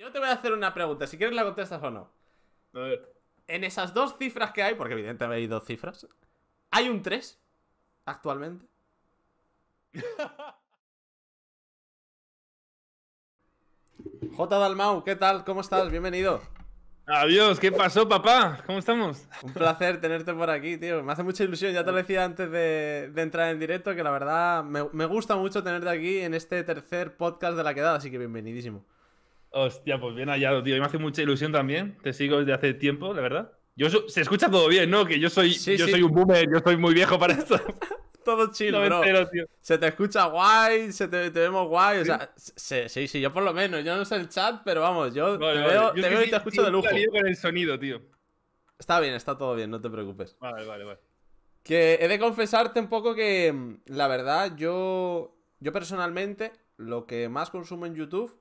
Yo te voy a hacer una pregunta, si quieres la contestas o no. A ver. En esas dos cifras que hay, porque evidentemente hay dos cifras, ¿hay un 3 actualmente? J. Dalmau, ¿qué tal? ¿Cómo estás? Bienvenido. Adiós, ¿qué pasó, papá? ¿Cómo estamos? Un placer tenerte por aquí, tío. Me hace mucha ilusión, ya te lo decía antes de, entrar en directo, que la verdad me, me, gusta mucho tenerte aquí en este tercer podcast de la quedada, así que bienvenidísimo. Hostia, pues bien hallado, tío. Y me hace mucha ilusión también. Te sigo desde hace tiempo, la verdad. Yo se escucha todo bien, ¿no? Que yo soy, yo soy un boomer, yo soy muy viejo para esto. todo chido, bro. Se te escucha guay, se te, vemos guay. O sea, sí, sí, yo por lo menos. Yo no sé el chat, pero vamos, yo te veo, y te escucho de lujo. con el sonido, tío. Está bien, está todo bien, no te preocupes. Vale, vale, vale. Que he de confesarte un poco que, mm, la verdad, yo, yo personalmente, lo que más consumo en YouTube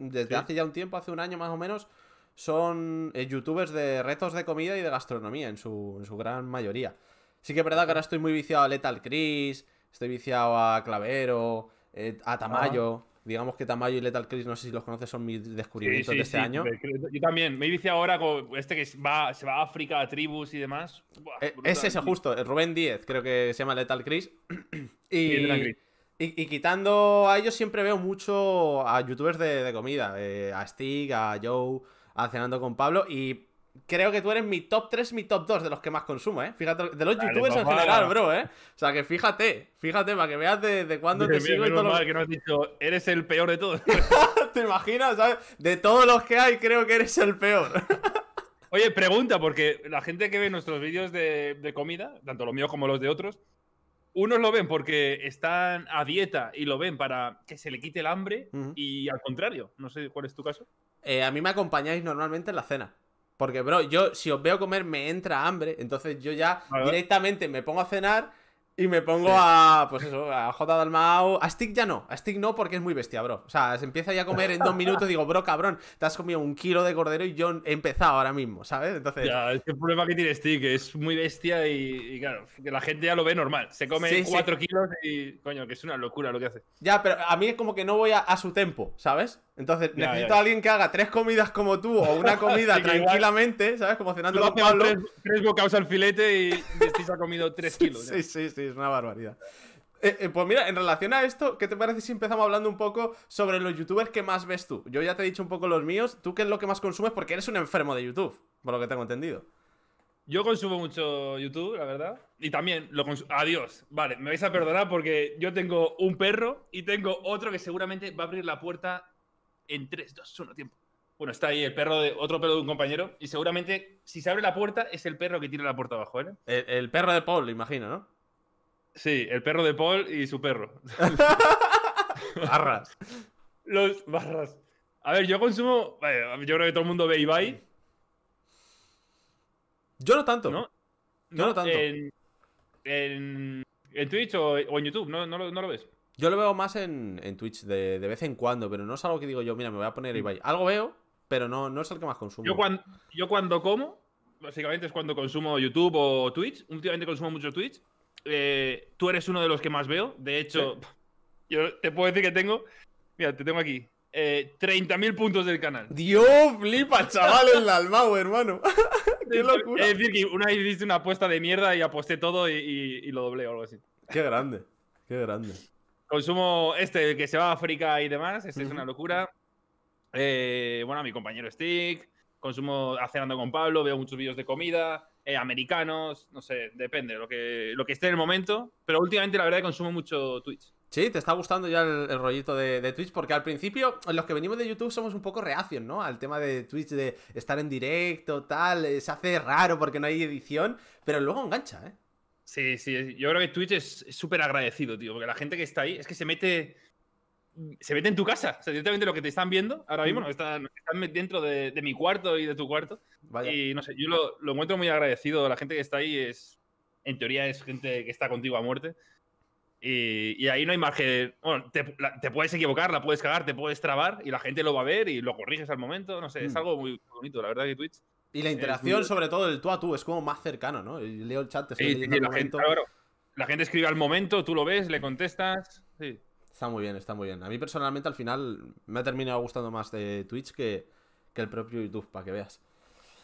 desde hace ya un tiempo, hace un año más o menos, son eh, youtubers de retos de comida y de gastronomía en su, en su gran mayoría. Sí que es verdad que ahora estoy muy viciado a Lethal Chris, estoy viciado a Clavero, eh, a Tamayo. Ah. Digamos que Tamayo y Lethal Chris, no sé si los conoces, son mis descubrimientos de este año. Yo también, me he viciado ahora con este que va, se va a África, a tribus y demás. Ese eh, es ese justo, Rubén 10 creo que se llama Lethal Chris. y... Lethal Chris. Y, quitando a ellos siempre veo mucho a youtubers de, comida, eh, a Stig, a Joe, a Cenando con Pablo y creo que tú eres mi top 3, mi top 2 de los que más consumo, ¿eh? Fíjate, de los youtubers en pues general, bro, ¿eh? O sea, que fíjate, fíjate, para que veas de, cuándo te sigo y todo lo... que no has dicho, eres el peor de todos. ¿Te imaginas, sabes? De todos los que hay, creo que eres el peor. Oye, pregunta, porque la gente que ve nuestros vídeos de, de comida, tanto los míos como los de otros, unos lo ven porque están a dieta y lo ven para que se le quite el hambre y al contrario. No sé cuál es tu caso. Eh, a mí me acompañáis normalmente en la cena. Porque, bro, yo si os veo comer me entra hambre, entonces yo ya directamente me pongo a cenar y me pongo a, pues eso, a J. Dalmau. A Stick ya no, a Stick no porque es muy bestia, bro. O sea, se empieza ya a comer en dos minutos. Digo, bro, cabrón, te has comido un kilo de cordero y yo he empezado ahora mismo, ¿sabes? Entonces. Ya, es que el problema que tiene Stick es muy bestia y, claro, que la gente ya lo ve normal. Se come cuatro kilos y, coño, que es una locura lo que hace. Ya, pero a mí es como que no voy a, a su tempo, ¿sabes? Entonces, necesito a alguien que haga tres comidas como tú o una comida tranquilamente, ¿sabes? Como cenando con Pablo. Tres, bocados al filete y Vestis ha comido tres kilos. Sí, sí, sí, es una barbaridad. Eh, eh, pues mira, en relación a esto, ¿qué te parece si empezamos hablando un poco sobre los youtubers que más ves tú? Yo ya te he dicho un poco los míos. ¿Tú qué es lo que más consumes? Porque eres un enfermo de YouTube, por lo que tengo entendido. Yo consumo mucho YouTube, la verdad. Y también lo consumo. Adiós. Vale, me vais a perdonar porque yo tengo un perro y tengo otro que seguramente va a abrir la puerta en 3, 2, 1, tiempo. Bueno, está ahí el perro de otro perro de un compañero y seguramente si se abre la puerta es el perro que tiene la puerta abajo, ¿eh? El, perro de Paul, imagino, ¿no? Sí, el perro de Paul y su perro. barras. Los barras. A ver, yo consumo. yo creo que todo el mundo ve Ibai. Yo no tanto. ¿No? Yo no, tanto. En, Twitch o, en YouTube, ¿no, no lo ves? Yo lo veo más en, en Twitch de, vez en cuando, pero no es algo que digo yo, mira, me voy a poner Ibai. Mm. Algo veo, pero no, no es el que más consumo. Yo cuando, yo cuando como, básicamente es cuando consumo YouTube o Twitch. Últimamente consumo mucho Twitch. Eh, tú eres uno de los que más veo. De hecho, yo te puedo decir que tengo. Mira, te tengo aquí. 30.000 eh, puntos del canal. Dios, flipa, chaval, en el alma hermano. Qué locura. Es decir, que una vez hice una apuesta de mierda y aposté todo y, y lo doblé o algo así. Qué grande, qué grande. Consumo este, que se va a África y demás, este es una locura. Eh, bueno, a mi compañero Stick, consumo cenando con Pablo, veo muchos vídeos de comida, eh, americanos, no sé, depende, lo que, lo que esté en el momento. Pero últimamente la verdad consumo mucho Twitch. Sí, te está gustando ya el, rollito de, de, Twitch, porque al principio los que venimos de YouTube somos un poco reacios, ¿no? Al tema de Twitch, de estar en directo, tal, eh, se hace raro porque no hay edición, pero luego engancha, ¿eh? Sí, sí, yo creo que Twitch es súper agradecido, tío, porque la gente que está ahí es que se mete se mete en tu casa. O sea, directamente lo que te están viendo ahora mismo, mm. no, están, dentro de, mi cuarto y de tu cuarto. Y no sé, yo lo, encuentro muy agradecido. La gente que está ahí es, en teoría, es gente que está contigo a muerte. Y, ahí no hay margen. Bueno, te, puedes equivocar, la puedes cagar, te puedes trabar y la gente lo va a ver y lo corriges al momento. No sé, es mm. algo muy bonito, la verdad, que Twitch. Y la interacción, sobre todo el tú a tú, es como más cercano, ¿no? Leo el chat, te estoy sí, la, gente, la, gente, escribe al momento, tú lo ves, le mm. contestas. Sí. Está muy bien, está muy bien. A mí personalmente al final me ha terminado gustando más de Twitch que, que el propio YouTube, para que veas.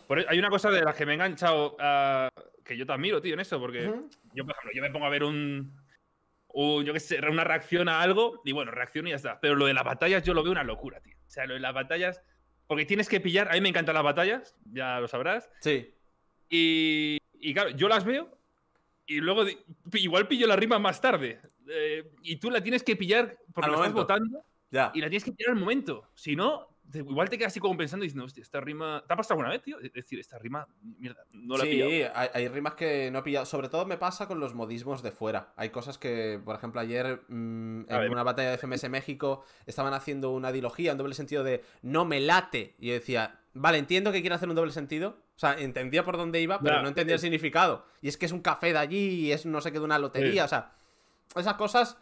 E, hay una cosa de la que me he enganchado, ah, que yo te admiro, tío, en eso, porque yo, por ejemplo, yo me pongo a ver un, un, yo qué sé, una reacción a algo y bueno, reacción y ya está. Pero lo de las batallas yo lo veo una locura, tío. O sea, lo de las batallas porque tienes que pillar. A mí me encantan las batallas, ya lo sabrás. Sí. Y, claro, yo las veo y luego igual pillo la rima más tarde. Eh, y tú la tienes que pillar porque estás votando. Ya. Y la tienes que pillar al momento. Si no, igual te quedas así como pensando y dices, hostia, esta rima. ¿Te ha pasado alguna vez, tío? Es decir, esta rima, mierda, no la he pillado. Sí, hay, rimas que no he pillado. Sobre todo me pasa con los modismos de fuera. Hay cosas que, por ejemplo, ayer mm, en una batalla de FMS México estaban haciendo una dilogía, un doble sentido de no me late. Y yo decía, vale, entiendo que quiere hacer un doble sentido. O sea, entendía por dónde iba, pero no entendía el eh. significado. Y es que es un café de allí y es no sé qué de una lotería. O sea, esas cosas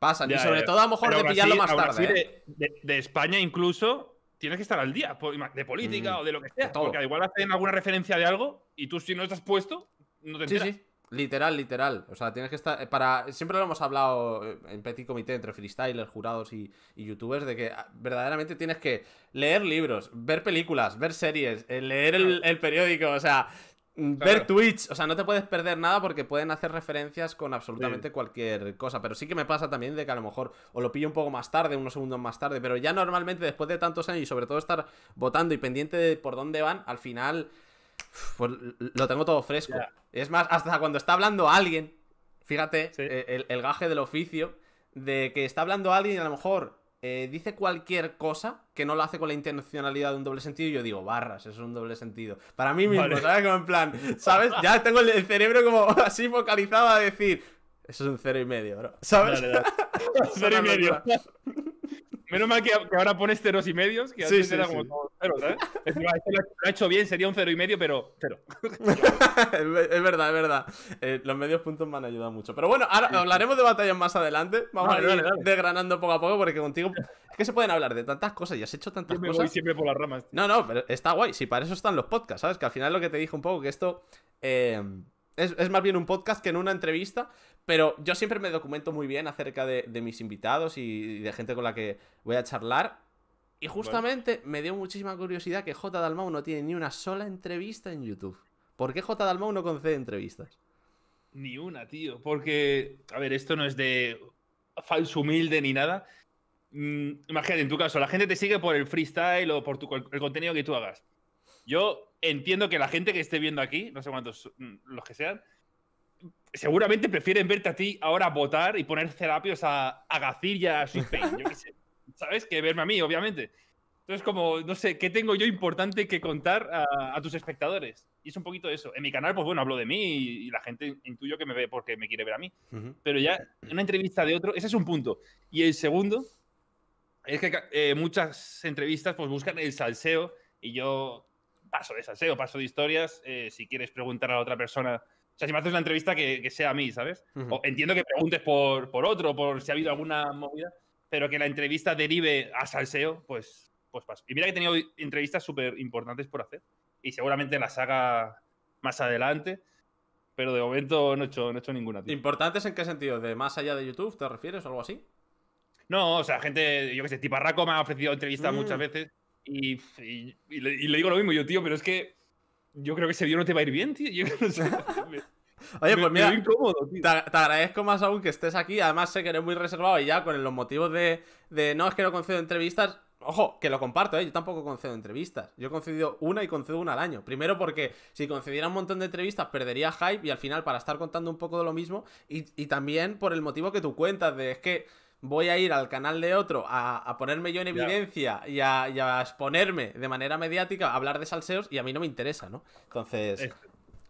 Pasan. y sobre todo a lo mejor de pillarlo más tarde. ¿eh? De, España incluso tienes que estar al día, de política mm, o de lo que sea. Porque al igual hacen alguna referencia de algo y tú si no estás puesto, no te enteras. Sí, sí. Literal, literal. O sea, tienes que estar. Eh, para. Siempre lo hemos hablado eh, en Petit Comité entre freestylers, jurados y, youtubers, de que ah, verdaderamente tienes que leer libros, ver películas, ver series, leer el periódico. O sea, Mm, ver Twitch, o sea, no te puedes perder nada porque pueden hacer referencias con absolutamente cualquier cosa. Pero sí que me pasa también de que a lo mejor o lo pillo un poco más tarde, unos segundos más tarde. Pero ya normalmente, después de tantos años y sobre todo estar votando y pendiente de por dónde van, al final pues lo tengo todo fresco. Es más, hasta cuando está hablando alguien, fíjate, eh, el, el gaje del oficio, de que está hablando alguien y a lo mejor eh, dice cualquier cosa que no lo hace con la intencionalidad de un doble sentido y yo digo, barras, eso es un doble sentido. Para mí mismo, ¿sabes? Como en plan, ¿sabes? Ya tengo el cerebro como así focalizado a decir, eso es un cero y medio, bro. ¿Sabes? cero y medio. Menos mal que, ahora pones ceros y medios, que antes era como cero, ¿sabes? Este este lo, ha hecho bien, sería un cero y medio, pero cero. es verdad, es verdad. Eh, los medios puntos me han ayudado mucho. Pero bueno, ahora hablaremos de batallas más adelante. Vamos a ir desgranando poco a poco, porque contigo es que se pueden hablar de tantas cosas y has hecho tantas cosas. las ramas. No, no, pero está guay. Sí, para eso están los podcasts, ¿sabes? Que al final lo que te dije un poco, que esto. Eh, es, es, más bien un podcast que en una entrevista, pero yo siempre me documento muy bien acerca de, mis invitados y, de gente con la que voy a charlar. Y justamente me dio muchísima curiosidad que J. Dalmau no tiene ni una sola entrevista en YouTube. ¿Por qué J. Dalmau no concede entrevistas? Ni una, tío. Porque, a ver, esto no es de falso humilde ni nada. Mm, imagínate, en tu caso, la gente te sigue por el freestyle o por el contenido que tú hagas. Yo entiendo que la gente que esté viendo aquí, no sé cuántos mm, los que sean, seguramente prefieren verte a ti ahora votar y poner cerapios a, a Gacir y a ¿sabes? Que verme a mí, obviamente. Entonces, como, no sé, ¿qué tengo yo importante que contar a, tus espectadores? Y es un poquito eso. En mi canal, pues bueno, hablo de mí y, la gente intuyo que me ve porque me quiere ver a mí. Pero ya, una entrevista de otro, ese es un punto. Y el segundo es que eh, muchas entrevistas pues buscan el salseo y yo paso de salseo, paso de historias. Eh, si quieres preguntar a otra persona sea, si me haces una entrevista que, que sea a mí, ¿sabes? entiendo que preguntes por, por otro, por si ha habido alguna movida, pero que la entrevista derive a salseo, pues, pues Y mira que he tenido entrevistas súper importantes por hacer. Y seguramente las haga más adelante. Pero de momento no he hecho, no hecho ninguna. ¿Importantes en qué sentido? ¿De más allá de YouTube te refieres o algo así? No, o sea, gente, yo qué sé, Tiparraco me ha ofrecido entrevistas mm. muchas veces. y, le, digo lo mismo yo, tío, pero es que yo creo que ese video no te va a ir bien, tío. Oye, pues mira, incómodo, Te, agradezco más aún que estés aquí. Además, sé que eres muy reservado y ya con los motivos de, de no es que no concedo entrevistas. Ojo, que lo comparto, ¿eh? yo tampoco concedo entrevistas. Yo he concedido una y concedo una al año. Primero porque si concediera un montón de entrevistas perdería hype y al final para estar contando un poco de lo mismo. Y, y también por el motivo que tú cuentas de es que voy a ir al canal de otro a, ponerme yo en evidencia y a, exponerme de manera mediática, a hablar de salseos y a mí no me interesa, ¿no? Entonces,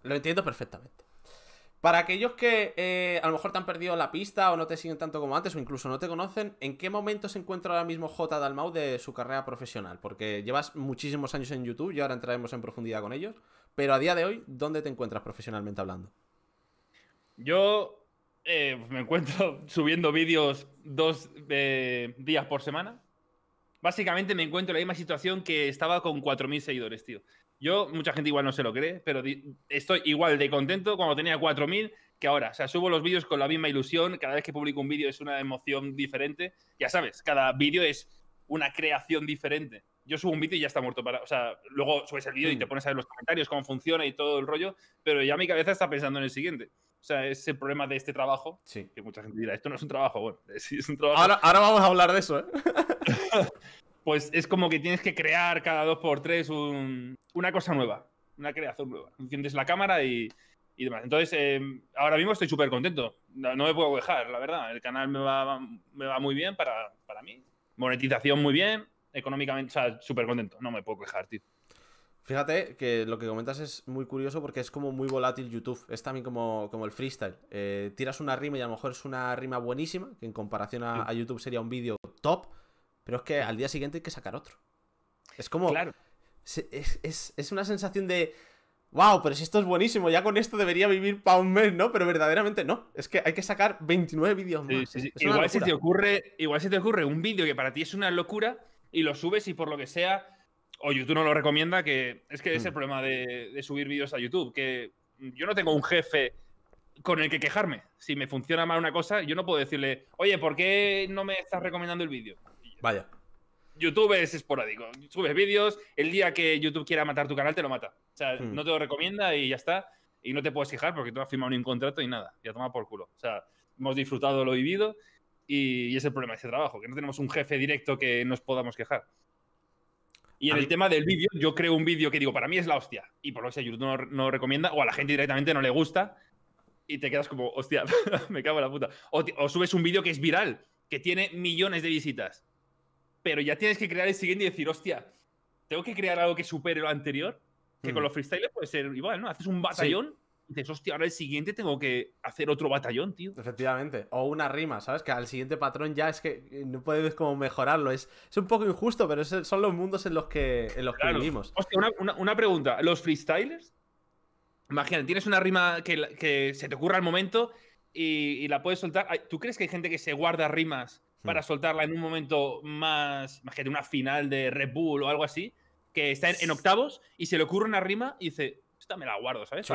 lo entiendo perfectamente. Para aquellos que eh, a lo mejor te han perdido la pista o no te siguen tanto como antes o incluso no te conocen, ¿en qué momento se encuentra ahora mismo J. Dalmau de su carrera profesional? Porque llevas muchísimos años en YouTube y ahora entraremos en profundidad con ellos, pero a día de hoy, ¿dónde te encuentras profesionalmente hablando? Yo eh, me encuentro subiendo vídeos dos eh, días por semana. Básicamente me encuentro en la misma situación que estaba con 4.000 seguidores, tío. Yo, mucha gente igual no se lo cree, pero estoy igual de contento cuando tenía 4.000 que ahora. O sea, subo los vídeos con la misma ilusión. Cada vez que publico un vídeo es una emoción diferente. Ya sabes, cada vídeo es una creación diferente yo subo un vídeo y ya está muerto para. O sea, luego subes el vídeo y te mm. pones a ver los comentarios, cómo funciona y todo el rollo, pero ya mi cabeza está pensando en el siguiente. O sea, ese problema de este trabajo. Que mucha gente dirá, esto no es un trabajo. Ahora, vamos a hablar de eso, ¿eh? pues es como que tienes que crear cada dos por tres una cosa nueva, una creación nueva. Enciendes la cámara y, demás. Entonces, em, ahora mismo estoy súper contento. No, me puedo dejar, la verdad. El canal me va, muy bien para, para mí. Monetización muy bien económicamente, o sea, súper contento. No me puedo quejar, tío. Fíjate que lo que comentas es muy curioso porque es como muy volátil YouTube. Es también como, como el freestyle. Eh, tiras una rima y a lo mejor es una rima buenísima, que en comparación a, YouTube sería un vídeo top, pero es que al día siguiente hay que sacar otro. Es como. Claro. Es, una sensación de. ¡Wow! Pero si esto es buenísimo, ya con esto debería vivir para un mes, ¿no? Pero verdaderamente no. Es que hay que sacar 29 vídeos más. si te ocurre, igual si te ocurre un vídeo que para ti es una locura y lo subes y por lo que sea, o YouTube no lo recomienda, que es que es el mm. problema de, subir vídeos a YouTube, que yo no tengo un jefe con el que quejarme. Si me funciona mal una cosa, yo no puedo decirle, oye, ¿por qué no me estás recomendando el vídeo? Vaya. YouTube es esporádico. Subes vídeos, el día que YouTube quiera matar tu canal te lo mata. O sea, mm. no te lo recomienda y ya está. Y no te puedes quejar porque tú has firmado un contrato y nada. Ya toma por culo. O sea, hemos disfrutado lo vivido y, es el problema de ese trabajo, que no tenemos un jefe directo que nos podamos quejar. Y en el tema del vídeo, yo creo un vídeo que digo, para mí es la hostia. Y por lo que sea, YouTube no, recomienda, o a la gente directamente no le gusta, y te quedas como, hostia, me cago en la puta. O, subes un vídeo que es viral, que tiene millones de visitas. Pero ya tienes que crear el siguiente y decir, hostia, tengo que crear algo que supere lo anterior. Que mm. con los freestyles puede ser igual, ¿no? Haces un batallón dices, hostia, ahora el siguiente tengo que hacer otro batallón, tío. Efectivamente. O una rima, ¿sabes? Que al siguiente patrón ya es que eh, no puedes como mejorarlo. Es, un poco injusto, pero son los mundos en los que, los vivimos. Hostia, una, pregunta. ¿Los freestylers? Imagínate, tienes una rima que, se te ocurra al momento y, la puedes soltar. ¿Tú crees que hay gente que se guarda rimas hmm. para soltarla en un momento más, de una final de Red Bull o algo así? Que está en octavos y se le ocurre una rima y dice, me la guardo, ¿sabes? Sí,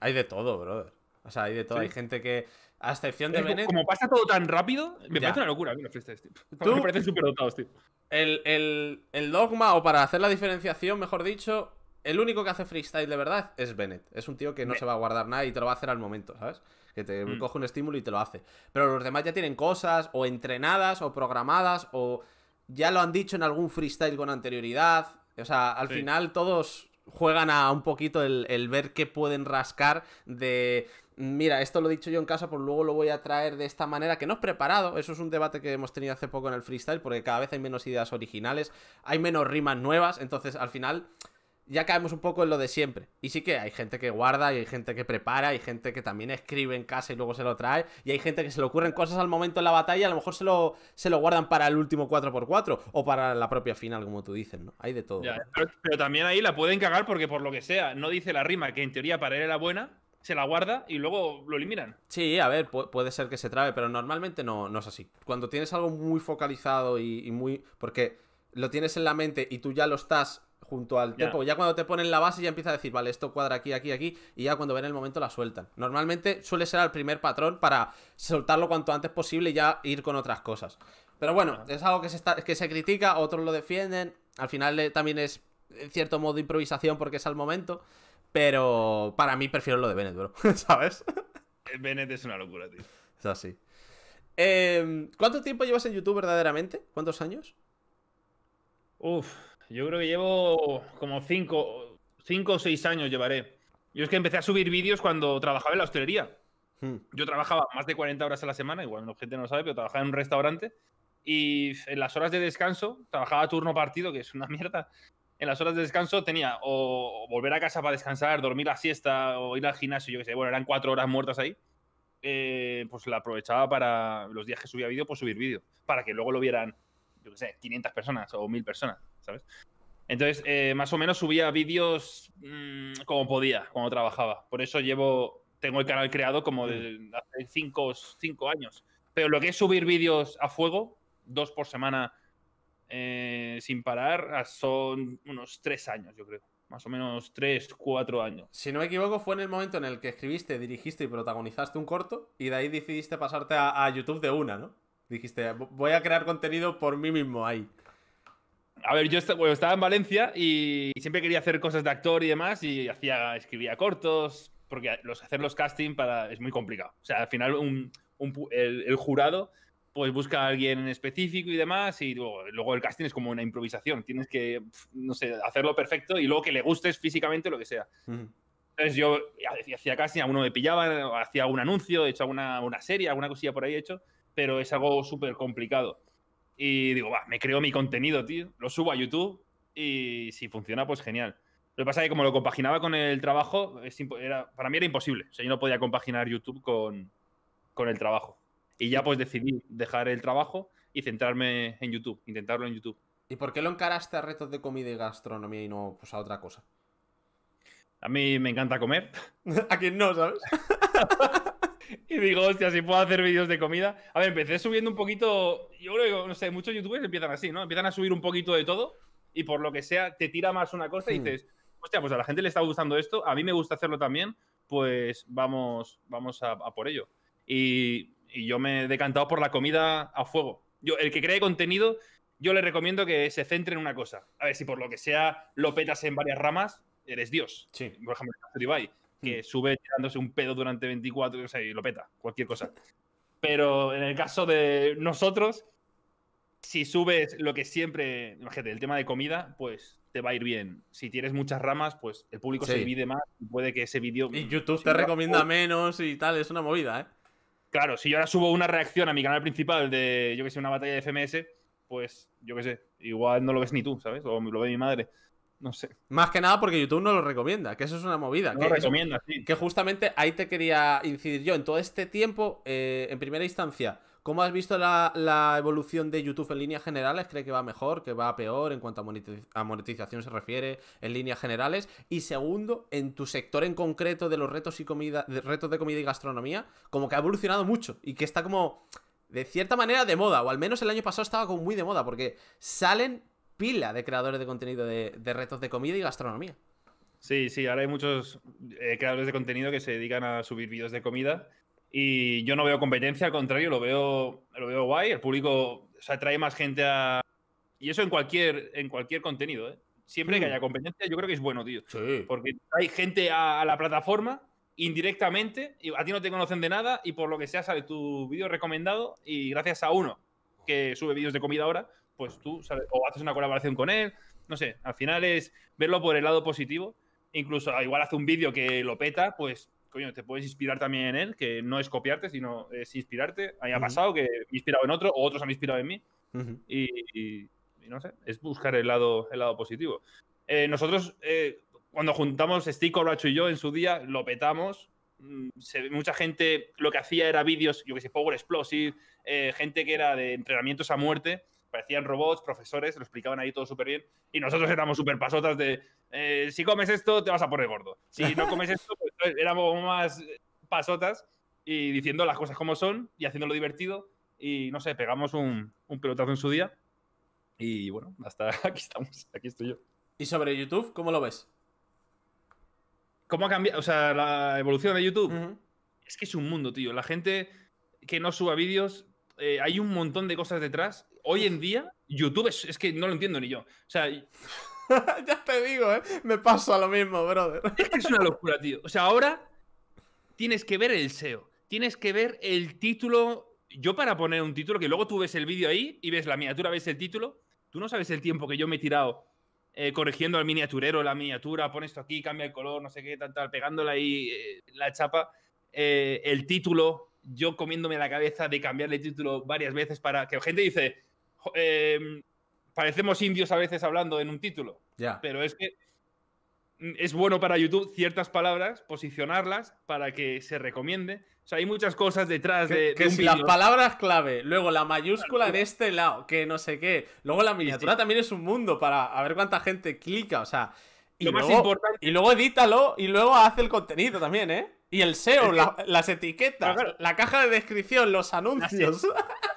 hay de todo, brother. O sea, hay de todo. Hay gente que. A excepción de Bennett. Como pasa todo tan rápido, me parece una locura Me parecen súper dotados, tío. El, dogma, o para hacer la diferenciación, mejor dicho, el único que hace freestyle de verdad es Bennett. Es un tío que no se va a guardar nada y te lo va a hacer al momento, ¿sabes? Que te cojo mm. coge un estímulo y te lo hace. Pero los demás ya tienen cosas, o entrenadas, o programadas, o ya lo han dicho en algún freestyle con anterioridad. O sea, al final todos juegan a un poquito el, ver qué pueden rascar de, mira, esto lo he dicho yo en casa, pues luego lo voy a traer de esta manera, que no es preparado, eso es un debate que hemos tenido hace poco en el freestyle, porque cada vez hay menos ideas originales, hay menos rimas nuevas, entonces al final ya caemos un poco en lo de siempre. Y sí que hay gente que guarda, y hay gente que prepara, y hay gente que también escribe en casa y luego se lo trae, y hay gente que se le ocurren cosas al momento en la batalla, y a lo mejor se lo, se lo guardan para el último 4x4 o para la propia final, como tú dices, ¿no? Hay de todo. pero, también ahí la pueden cagar porque por lo que sea, no dice la rima que en teoría para él era buena. Se la guarda y luego lo eliminan. Sí, a ver, puede ser que se trabe, pero normalmente no, no es así. Cuando tienes algo muy focalizado y muy. porque lo tienes en la mente y tú ya lo estás junto al tempo. Ya cuando te ponen la base ya empieza a decir, vale, esto cuadra aquí, aquí, aquí, y ya cuando ven el momento la sueltan. Normalmente suele ser al primer patrón para soltarlo cuanto antes posible y ya ir con otras cosas. Pero bueno, es algo que se, está, que se critica, otros lo defienden, al final eh, también es cierto modo de improvisación porque es al momento, pero para mí prefiero lo de Bennett, bro, ¿sabes? Eh, Bennett es una locura, tío. Es así. Em, ¿Cuánto tiempo llevas en YouTube verdaderamente? ¿Cuántos años? Uf, yo creo que llevo como cinco, o seis años llevaré. Yo es que empecé a subir vídeos cuando trabajaba en la hostelería. Hmm. Yo trabajaba más de 40 horas a la semana, igual la gente no lo sabe, pero trabajaba en un restaurante y en las horas de descanso, trabajaba turno partido, que es una mierda. En las horas de descanso tenía o volver a casa para descansar, dormir la siesta o ir al gimnasio, yo qué sé. Bueno, eran cuatro horas muertas ahí. Eh, pues la aprovechaba para los días que subía vídeo, pues subir vídeo, para que luego lo vieran yo qué sé, 500 personas o 1000 personas, ¿sabes? Entonces, eh, más o menos subía vídeos mm, como podía, cuando trabajaba. Por eso llevo, tengo el canal creado como de mm. hace 5 años. Pero lo que es subir vídeos a fuego, dos por semana eh, sin parar, ah, son unos 3 años, yo creo más o menos 3, 4 años. Si no me equivoco, fue en el momento en el que escribiste, dirigiste y protagonizaste un corto y de ahí decidiste pasarte a YouTube de una, ¿no? Dijiste, voy a crear contenido por mí mismo ahí. A ver, yo estaba en Valencia y siempre quería hacer cosas de actor y demás y hacía, escribía cortos, porque los, hacer los casting para, es muy complicado. O sea, al final el, jurado pues busca a alguien en específico y demás y luego, el casting es como una improvisación. Tienes que, no sé, hacerlo perfecto y luego que le gustes físicamente lo que sea. Entonces yo hacía casting, uno me pillaba, hacía algún anuncio, he hecho alguna una serie, alguna cosilla por ahí he hecho pero es algo súper complicado. Y digo, va, me creo mi contenido, tío, lo subo a YouTube y si funciona, pues genial. Lo que pasa es que como lo compaginaba con el trabajo, era, para mí era imposible. O sea, yo no podía compaginar YouTube con, el trabajo. Y ya pues decidí dejar el trabajo y centrarme en YouTube, intentarlo en YouTube. ¿Y por qué lo encaraste a retos de comida y gastronomía y no pues, a otra cosa? A mí me encanta comer. ¿A quien no, sabes? Y digo, hostia, si puedo hacer vídeos de comida. A ver, empecé subiendo un poquito. Yo creo que, no sé, muchos youtubers empiezan así, ¿no? Empiezan a subir un poquito de todo y por lo que sea te tira más una cosa y hmm. dices, hostia, pues a la gente le está gustando esto, a mí me gusta hacerlo también, pues vamos, vamos a, por ello. Y, yo me he decantado por la comida a fuego. Yo, el que cree contenido, yo le recomiendo que se centre en una cosa. A ver, si por lo que sea lo petas en varias ramas, eres Dios. Sí. Por ejemplo, Dubai que mm. sube tirándose un pedo durante 24, o sea, y lo peta, cualquier cosa. Pero en el caso de nosotros, si subes lo que siempre, imagínate, el tema de comida, pues te va a ir bien. Si tienes muchas ramas, pues el público se divide más y puede que ese vídeo... Y YouTube te recomienda menos y tal, es una movida, ¿eh? Claro, si yo ahora subo una reacción a mi canal principal de, yo que sé, una batalla de FMS, pues yo qué sé, igual no lo ves ni tú, ¿sabes? O lo ve mi madre. No sé. Más que nada porque YouTube no lo recomienda, que eso es una movida. que recomienda, sí. Que justamente ahí te quería incidir yo. En todo este tiempo, eh, en primera instancia, ¿cómo has visto la, evolución de YouTube en líneas generales? ¿Cree que va mejor, que va peor en cuanto a, monetización se refiere en líneas generales? Y segundo, en tu sector en concreto de los retos y comida, de retos de comida y gastronomía, como que ha evolucionado mucho y que está como de cierta manera de moda, o al menos el año pasado estaba como muy de moda, porque salen pila de creadores de contenido de, retos de comida y gastronomía. Sí, sí, ahora hay muchos eh, creadores de contenido que se dedican a subir vídeos de comida y yo no veo competencia, al contrario, lo veo, lo veo guay, el público se atrae más gente a... Y eso en cualquier, en cualquier contenido, ¿eh? Siempre que hmm. haya competencia, yo creo que es bueno, tío. Porque hay gente a, a, la plataforma indirectamente, y a ti no te conocen de nada y por lo que sea sale tu vídeo recomendado y gracias a uno que sube vídeos de comida ahora, pues tú, O haces una colaboración con él, no sé, al final es verlo por el lado positivo. Incluso ah, igual hace un vídeo que lo peta, pues coño, te puedes inspirar también en él, que no es copiarte, sino es inspirarte. A ha pasado que me he inspirado en otro o otros han inspirado en mí. y, no sé, es buscar el lado, el lado positivo. Eh, nosotros, eh, cuando juntamos Stick, Bracho y yo en su día, lo petamos. Mm, se, mucha gente lo que hacía era vídeos, yo que sé, Power Explosive, eh, gente que era de entrenamientos a muerte parecían robots, profesores, lo explicaban ahí todo súper bien. Y nosotros éramos súper pasotas de, eh, si comes esto, te vas a poner gordo. Si no comes esto, pues éramos más pasotas y diciendo las cosas como son y haciéndolo divertido. Y no sé, pegamos un, pelotazo en su día. Y bueno, hasta aquí estamos, aquí estoy yo. ¿Y sobre YouTube, cómo lo ves? ¿Cómo ha cambiado? O sea, la evolución de YouTube. Es que es un mundo, tío. La gente que no suba vídeos, eh, hay un montón de cosas detrás hoy en día, YouTube es, es, que no lo entiendo ni yo. O sea. ya te digo, ¿eh? Me pasa lo mismo, brother. es una locura, tío. O sea, ahora tienes que ver el SEO. Tienes que ver el título. Yo, para poner un título, que luego tú ves el vídeo ahí y ves la miniatura, ves el título. Tú no sabes el tiempo que yo me he tirado eh, corrigiendo al miniaturero la miniatura, pones esto aquí, cambia el color, no sé qué, tal, tal, pegándole ahí eh, la chapa, eh, el título, yo comiéndome la cabeza de cambiarle el título varias veces para que la gente dice, Em, parecemos indios a veces hablando en un título. Pero es que es bueno para YouTube ciertas palabras, posicionarlas para que se recomiende. O sea, hay muchas cosas detrás de. Que un las palabras clave, luego la mayúscula de en este lado, que no sé qué. Luego la miniatura también es un mundo para ver cuánta gente clica, o sea. Y, luego, más importante... y luego edítalo y luego hace el contenido también, ¿eh? Y el SEO, las etiquetas, la caja de descripción, los anuncios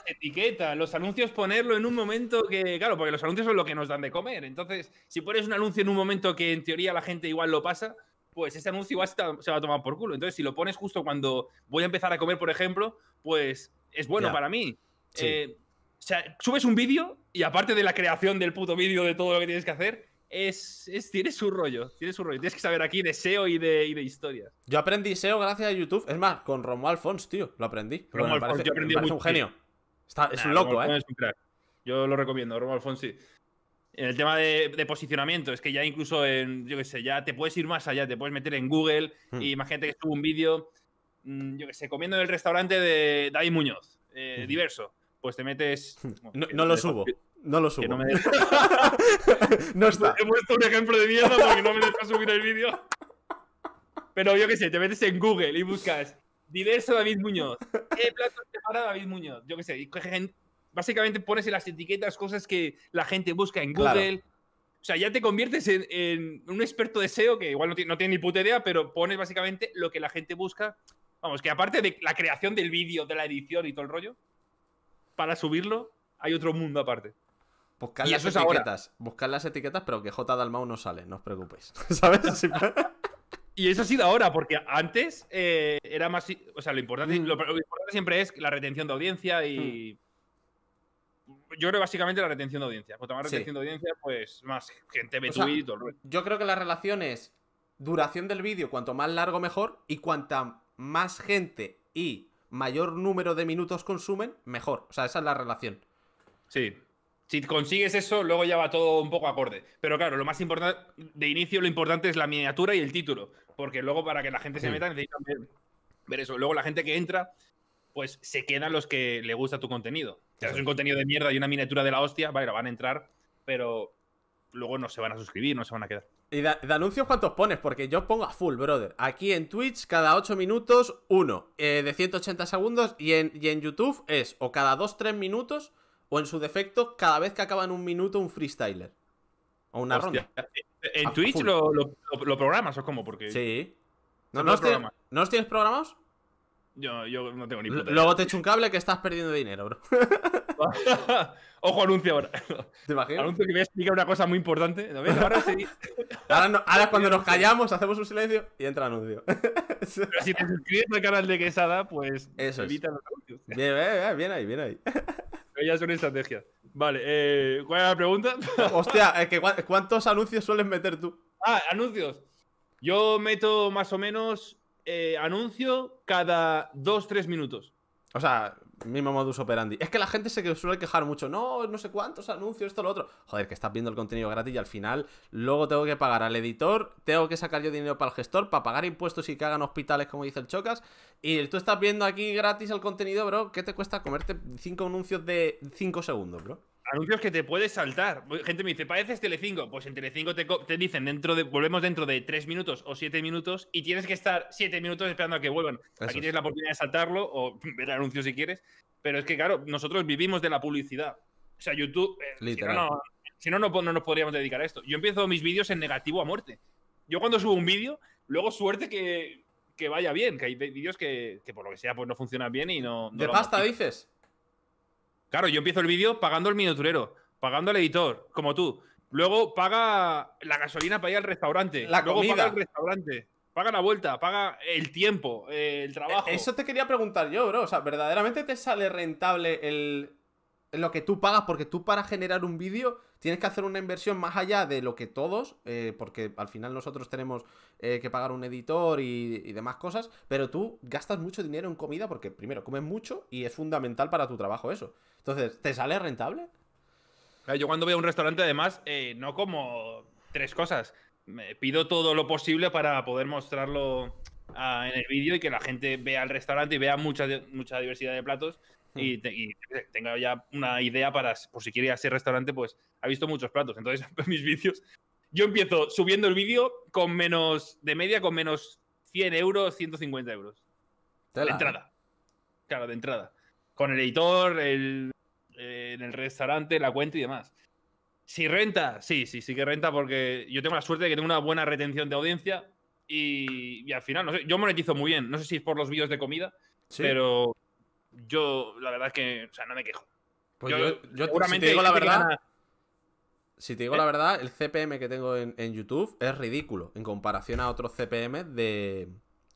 etiqueta, los anuncios ponerlo en un momento que, claro, porque los anuncios son lo que nos dan de comer. Entonces, si pones un anuncio en un momento que en teoría la gente igual lo pasa, pues ese anuncio igual se va a tomar por culo. Entonces, si lo pones justo cuando voy a empezar a comer, por ejemplo, pues es bueno para mí. Eh, o sea, subes un vídeo y aparte de la creación del puto vídeo de todo lo que tienes que hacer, es, es, tiene su rollo, tiene su rollo. Tienes que saber aquí de SEO y de, de historias. Yo aprendí SEO gracias a YouTube. Es más, con Romuald Fons, tío, lo aprendí. Romuald Fons, yo aprendí mucho, un genio. ¿eh? es un loco, ¿eh? Yo lo recomiendo, Romo Alfonsi. el tema de, posicionamiento, es que ya incluso en, yo qué sé, ya te puedes ir más allá, te puedes meter en Google hmm. y imagínate que estuvo un vídeo, mm, yo qué sé, comiendo en el restaurante de David Muñoz, eh, hmm. diverso. Pues te metes. no, lo subo. No lo subo. no, me está. He puesto un ejemplo de mierda porque no me dejas subir el vídeo. Pero yo qué sé, te metes en Google y buscas Diverso David Muñoz. ¿Qué plato prepara este David Muñoz? Yo qué sé. Básicamente pones en las etiquetas cosas que la gente busca en Google. O sea, ya te conviertes en, un experto de SEO que igual no tiene, ni puta idea, pero pones básicamente lo que la gente busca. Vamos, que aparte de la creación del vídeo, de la edición y todo el rollo, para subirlo hay otro mundo aparte. Buscar las etiquetas, buscar las etiquetas, pero que J Dalmau no sale, no os preocupéis. ¿Sabes? Y eso ha sido ahora, porque antes eh, era más. O sea, mm. lo importante, siempre es la retención de audiencia y. Mm. Yo creo básicamente la retención de audiencia. Cuanto más retención de audiencia, pues más gente ve o Yo creo que la relación es duración del vídeo, cuanto más largo mejor, y cuanta más gente y mayor número de minutos consumen, mejor. O sea, esa es la relación. Sí. Si consigues eso, luego ya va todo un poco acorde. Pero claro, lo más importante, de inicio lo importante es la miniatura y el título, porque luego para que la gente se meta necesitan ver, eso. Luego la gente que entra, pues se quedan los que le gusta tu contenido. Si haces un contenido de mierda y una miniatura de la hostia, van a entrar, pero luego no se van a suscribir, no se van a quedar. ¿Y de, anuncios cuántos pones? Porque yo pongo a full, brother. Aquí en Twitch, cada 8 minutos, uno eh, de 180 segundos. Y en, y en YouTube es o cada 2-3 minutos o en su defecto, cada vez que acaban un minuto, un freestyler. O una ronda. ¿En Twitch lo, lo, programas o cómo? Porque sí. No, no, tienes, ¿No programados? Yo, yo, no tengo ni puta. Luego te echo un cable que estás perdiendo dinero, bro. Ojo, anuncio ahora. ¿Te imaginas? Anuncio que voy explica una cosa muy importante. Ahora, sí. ahora, cuando nos callamos, hacemos un silencio y entra anuncio. Pero si te suscribes al canal de Quesada, pues Eso es. los anuncios. Bien, bien, bien ahí, bien ahí. Ya es una estrategia. Vale, eh, ¿cuál es la pregunta? Hostia, ¿cuántos anuncios sueles meter tú? Ah, anuncios. Yo meto más o menos eh, anuncio cada 2-3 minutos. O sea, mismo modus operandi. Es que la gente se suele quejar mucho. No, no sé cuántos anuncios, esto, lo otro. Joder, que estás viendo el contenido gratis y al final luego tengo que pagar al editor, tengo que sacar yo dinero para el gestor, para pagar impuestos y que hagan hospitales, como dice el Chocas. Y tú estás viendo aquí gratis el contenido, bro. ¿Qué te cuesta comerte cinco anuncios de cinco segundos, bro? anuncios que te puedes saltar. Gente me dice, pareces Telecinco. Pues en Telecinco te, te dicen, dentro de, volvemos dentro de tres minutos o siete minutos y tienes que estar siete minutos esperando a que vuelvan. Aquí tienes la oportunidad de saltarlo o ver anuncios si quieres. Pero es que, claro, nosotros vivimos de la publicidad. O sea, YouTube, Literal. Eh, si no, no, nos podríamos dedicar a esto. Yo empiezo mis vídeos en negativo a muerte. Yo cuando subo un vídeo, luego suerte que, vaya bien, que hay vídeos que, por lo que sea pues no funcionan bien y no ¿De pasta dices? Claro, yo empiezo el vídeo pagando el miniaturero, pagando al editor, como tú. Luego paga la gasolina para ir al restaurante. La comida. paga el restaurante. Paga la vuelta, paga el tiempo, eh, el trabajo. Eso te quería preguntar yo, bro. O sea, ¿verdaderamente te sale rentable lo que tú pagas? Porque tú para generar un vídeo tienes que hacer una inversión más allá de lo que todos, eh, porque al final nosotros tenemos eh, que pagar un editor y, demás cosas, pero tú gastas mucho dinero en comida porque primero comes mucho y es fundamental para tu trabajo eso. Entonces, ¿te sale rentable? yo cuando voy a un restaurante además, eh, no como tres cosas. Me pido todo lo posible para poder mostrarlo ah, en el vídeo y que la gente vea el restaurante y vea mucha, mucha diversidad de platos y, tenga ya una idea para, por si quiere ir a ese restaurante, pues ha visto muchos platos. Entonces, pues, mis vídeos, yo empiezo subiendo el vídeo con menos, de media, con menos 100 euros, 150 euros. De entrada. Claro, de entrada. Con el editor, el, eh, en el restaurante, la cuenta y demás. Si renta, sí, sí, sí que renta porque yo tengo la suerte de que tengo una buena retención de audiencia y, al final, no sé, yo monetizo muy bien. No sé si es por los vídeos de comida, pero yo la verdad es que, o sea, no me quejo. Pues yo, si te digo la verdad. ¿Eh? Si te digo la verdad, el CPM que tengo en, YouTube es ridículo en comparación a otros CPM de.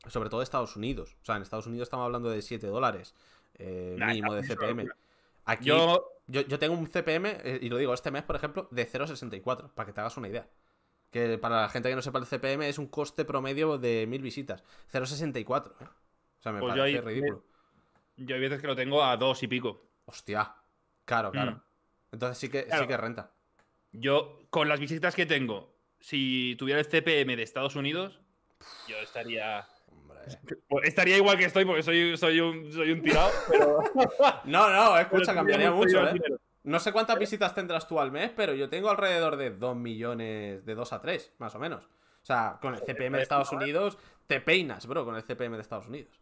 Sobre todo de Estados Unidos. O sea, en Estados Unidos estamos hablando de 7 dólares eh, mínimo de CPM. Aquí yo... yo... tengo un CPM, eh, y lo digo este mes, por ejemplo, de 0,64, para que te hagas una idea. Que para la gente que no sepa el CPM es un coste promedio de mil visitas. 0,64. O sea, me pues parece ridículo yo hay veces que lo tengo a dos y pico. Hostia. Claro, mm. claro. Entonces sí que, sí que renta. Yo, con las visitas que tengo, si tuviera el CPM de Estados Unidos, yo estaría. Hombre. Pues estaría igual que estoy porque soy, soy, un, soy un tirado, pero. no, no, escucha, cambiaría mucho, ¿eh? No sé cuántas visitas tendrás tú al mes, pero yo tengo alrededor de dos millones, de dos a tres, más o menos. O sea, con el CPM de Estados ¿eh? Unidos te peinas, bro, con el CPM de Estados Unidos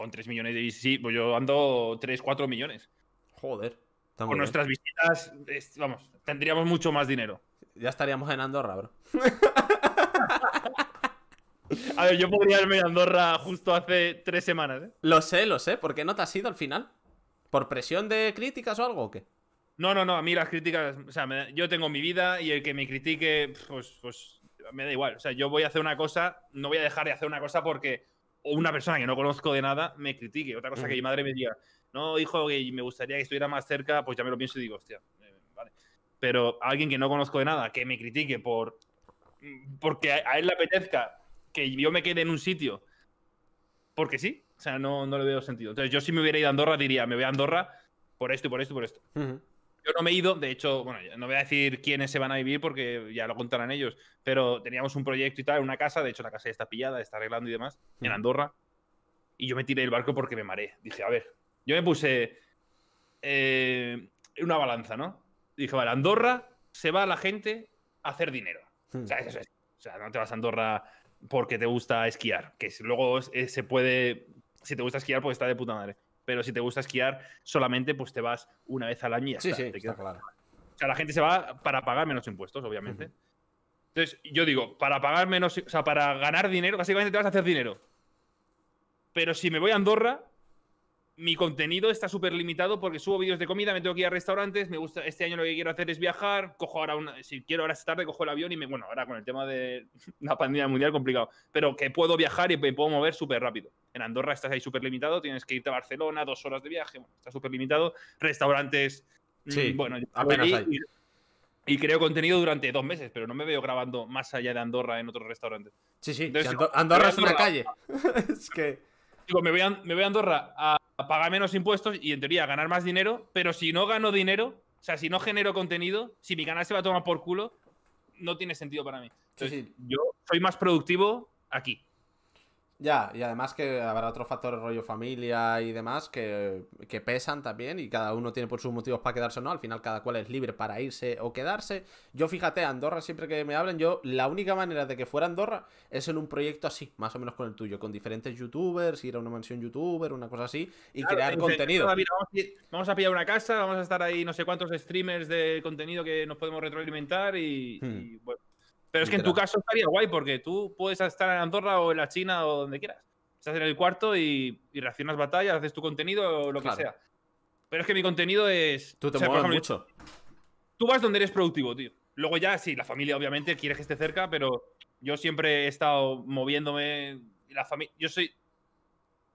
con 3 millones de visitas, sí, pues yo ando 3, 4 millones. Joder. Con nuestras visitas, vamos, tendríamos mucho más dinero. Ya estaríamos en Andorra, bro. A ver, yo podría irme a Andorra justo hace tres semanas, ¿eh? Lo sé, lo sé. ¿Por qué no te has ido al final? ¿Por presión de críticas o algo o qué? No, no, no. A mí las críticas. O sea, yo tengo mi vida y el que me critique, pues, pues me da igual. O sea, yo voy a hacer una cosa, no voy a dejar de hacer una cosa porque o una persona que no conozco de nada me critique. Otra cosa que mi madre me diga, no, hijo, que me gustaría que estuviera más cerca, pues ya me lo pienso y digo, hostia, eh, vale. Pero alguien que no conozco de nada, que me critique por porque a, él le apetezca que yo me quede en un sitio, porque sí, o sea, no, no le veo sentido. Entonces yo si me hubiera ido a Andorra diría, me voy a Andorra por esto y por esto y por esto yo no me he ido, de hecho, bueno, no voy a decir quiénes se van a vivir porque ya lo contarán ellos, pero teníamos un proyecto y tal, una casa, de hecho la casa está pillada, está arreglando y demás, en mm. Andorra, y yo me tiré del barco porque me mareé. Dije, a ver, yo me puse eh, una balanza, ¿no? Dije, vale, Andorra se va la gente a hacer dinero. Mm. O, sea, o sea, no te vas a Andorra porque te gusta esquiar, que luego eh, se puede, si te gusta esquiar, pues está de puta madre. Pero si te gusta esquiar, solamente pues te vas una vez al año y sí, Sí, está claro. O sea, la gente se va para pagar menos impuestos, obviamente. Entonces, yo digo, para pagar menos, o sea, para ganar dinero, básicamente te vas a hacer dinero. Pero si me voy a Andorra, mi contenido está súper limitado porque subo vídeos de comida, me tengo que ir a restaurantes, me gusta, este año lo que quiero hacer es viajar, cojo ahora, si quiero ahora esta tarde, cojo el avión y me, bueno, ahora con el tema de la pandemia mundial complicado, pero que puedo viajar y me puedo mover súper rápido. En Andorra estás ahí súper limitado, tienes que irte a Barcelona, dos horas de viaje, está súper limitado, restaurantes, mm, sí, bueno, apenas hay. Y, creo contenido durante dos meses, pero no me veo grabando más allá de Andorra en otros restaurantes. Sí, sí, Andorra, es una calle. es que... Digo, me voy a Andorra a pagar menos impuestos y en teoría ganar más dinero, pero si no gano dinero, o sea, si no genero contenido, si mi canal se va a tomar por culo, no tiene sentido para mí. yo soy más productivo aquí. Ya, y además que habrá otros factores rollo familia y demás que, que, pesan también y cada uno tiene por sus motivos para quedarse o no, al final cada cual es libre para irse o quedarse. Yo fíjate, Andorra siempre que me hablen yo la única manera de que fuera Andorra es en un proyecto así, más o menos con el tuyo, con diferentes youtubers, ir a una mansión youtuber, una cosa así y crear contenido. Vamos a, pillar una casa, vamos a estar ahí no sé cuántos streamers de contenido que nos podemos retroalimentar y, hmm. y pero es que en tu caso estaría guay porque tú puedes estar en Andorra o en la China o donde quieras. Estás en el cuarto y, y reaccionas batallas, haces tu contenido o lo que sea. Pero es que mi contenido es. Tú te mucho. Tú vas donde eres productivo, tío. Luego ya, sí, la familia obviamente quiere que esté cerca, pero yo siempre he estado moviéndome. La familia. Yo soy.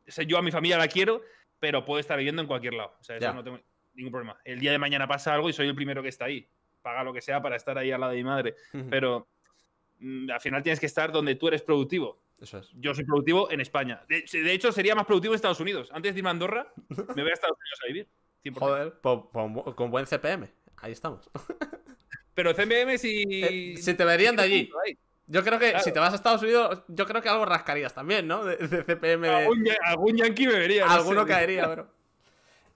O yo a mi familia la quiero, pero puedo estar viviendo en cualquier lado. O sea, no tengo ningún problema. El día de mañana pasa algo y soy el primero que está ahí. Paga lo que sea para estar ahí al lado de mi madre. Pero Mm, al final tienes que estar donde tú eres productivo. Eso es. Yo soy productivo en España. De, hecho, sería más productivo en Estados Unidos. Antes de irme a Andorra, me voy a Estados Unidos a vivir. Pues, pues, con buen CPM. Ahí estamos. Pero CPM si. Se eh, si te verían de allí. Yo creo que si te vas a Estados Unidos, yo creo que algo rascarías también, ¿no? De, CPM. Algún, yankee me vería. Alguno caería, bro.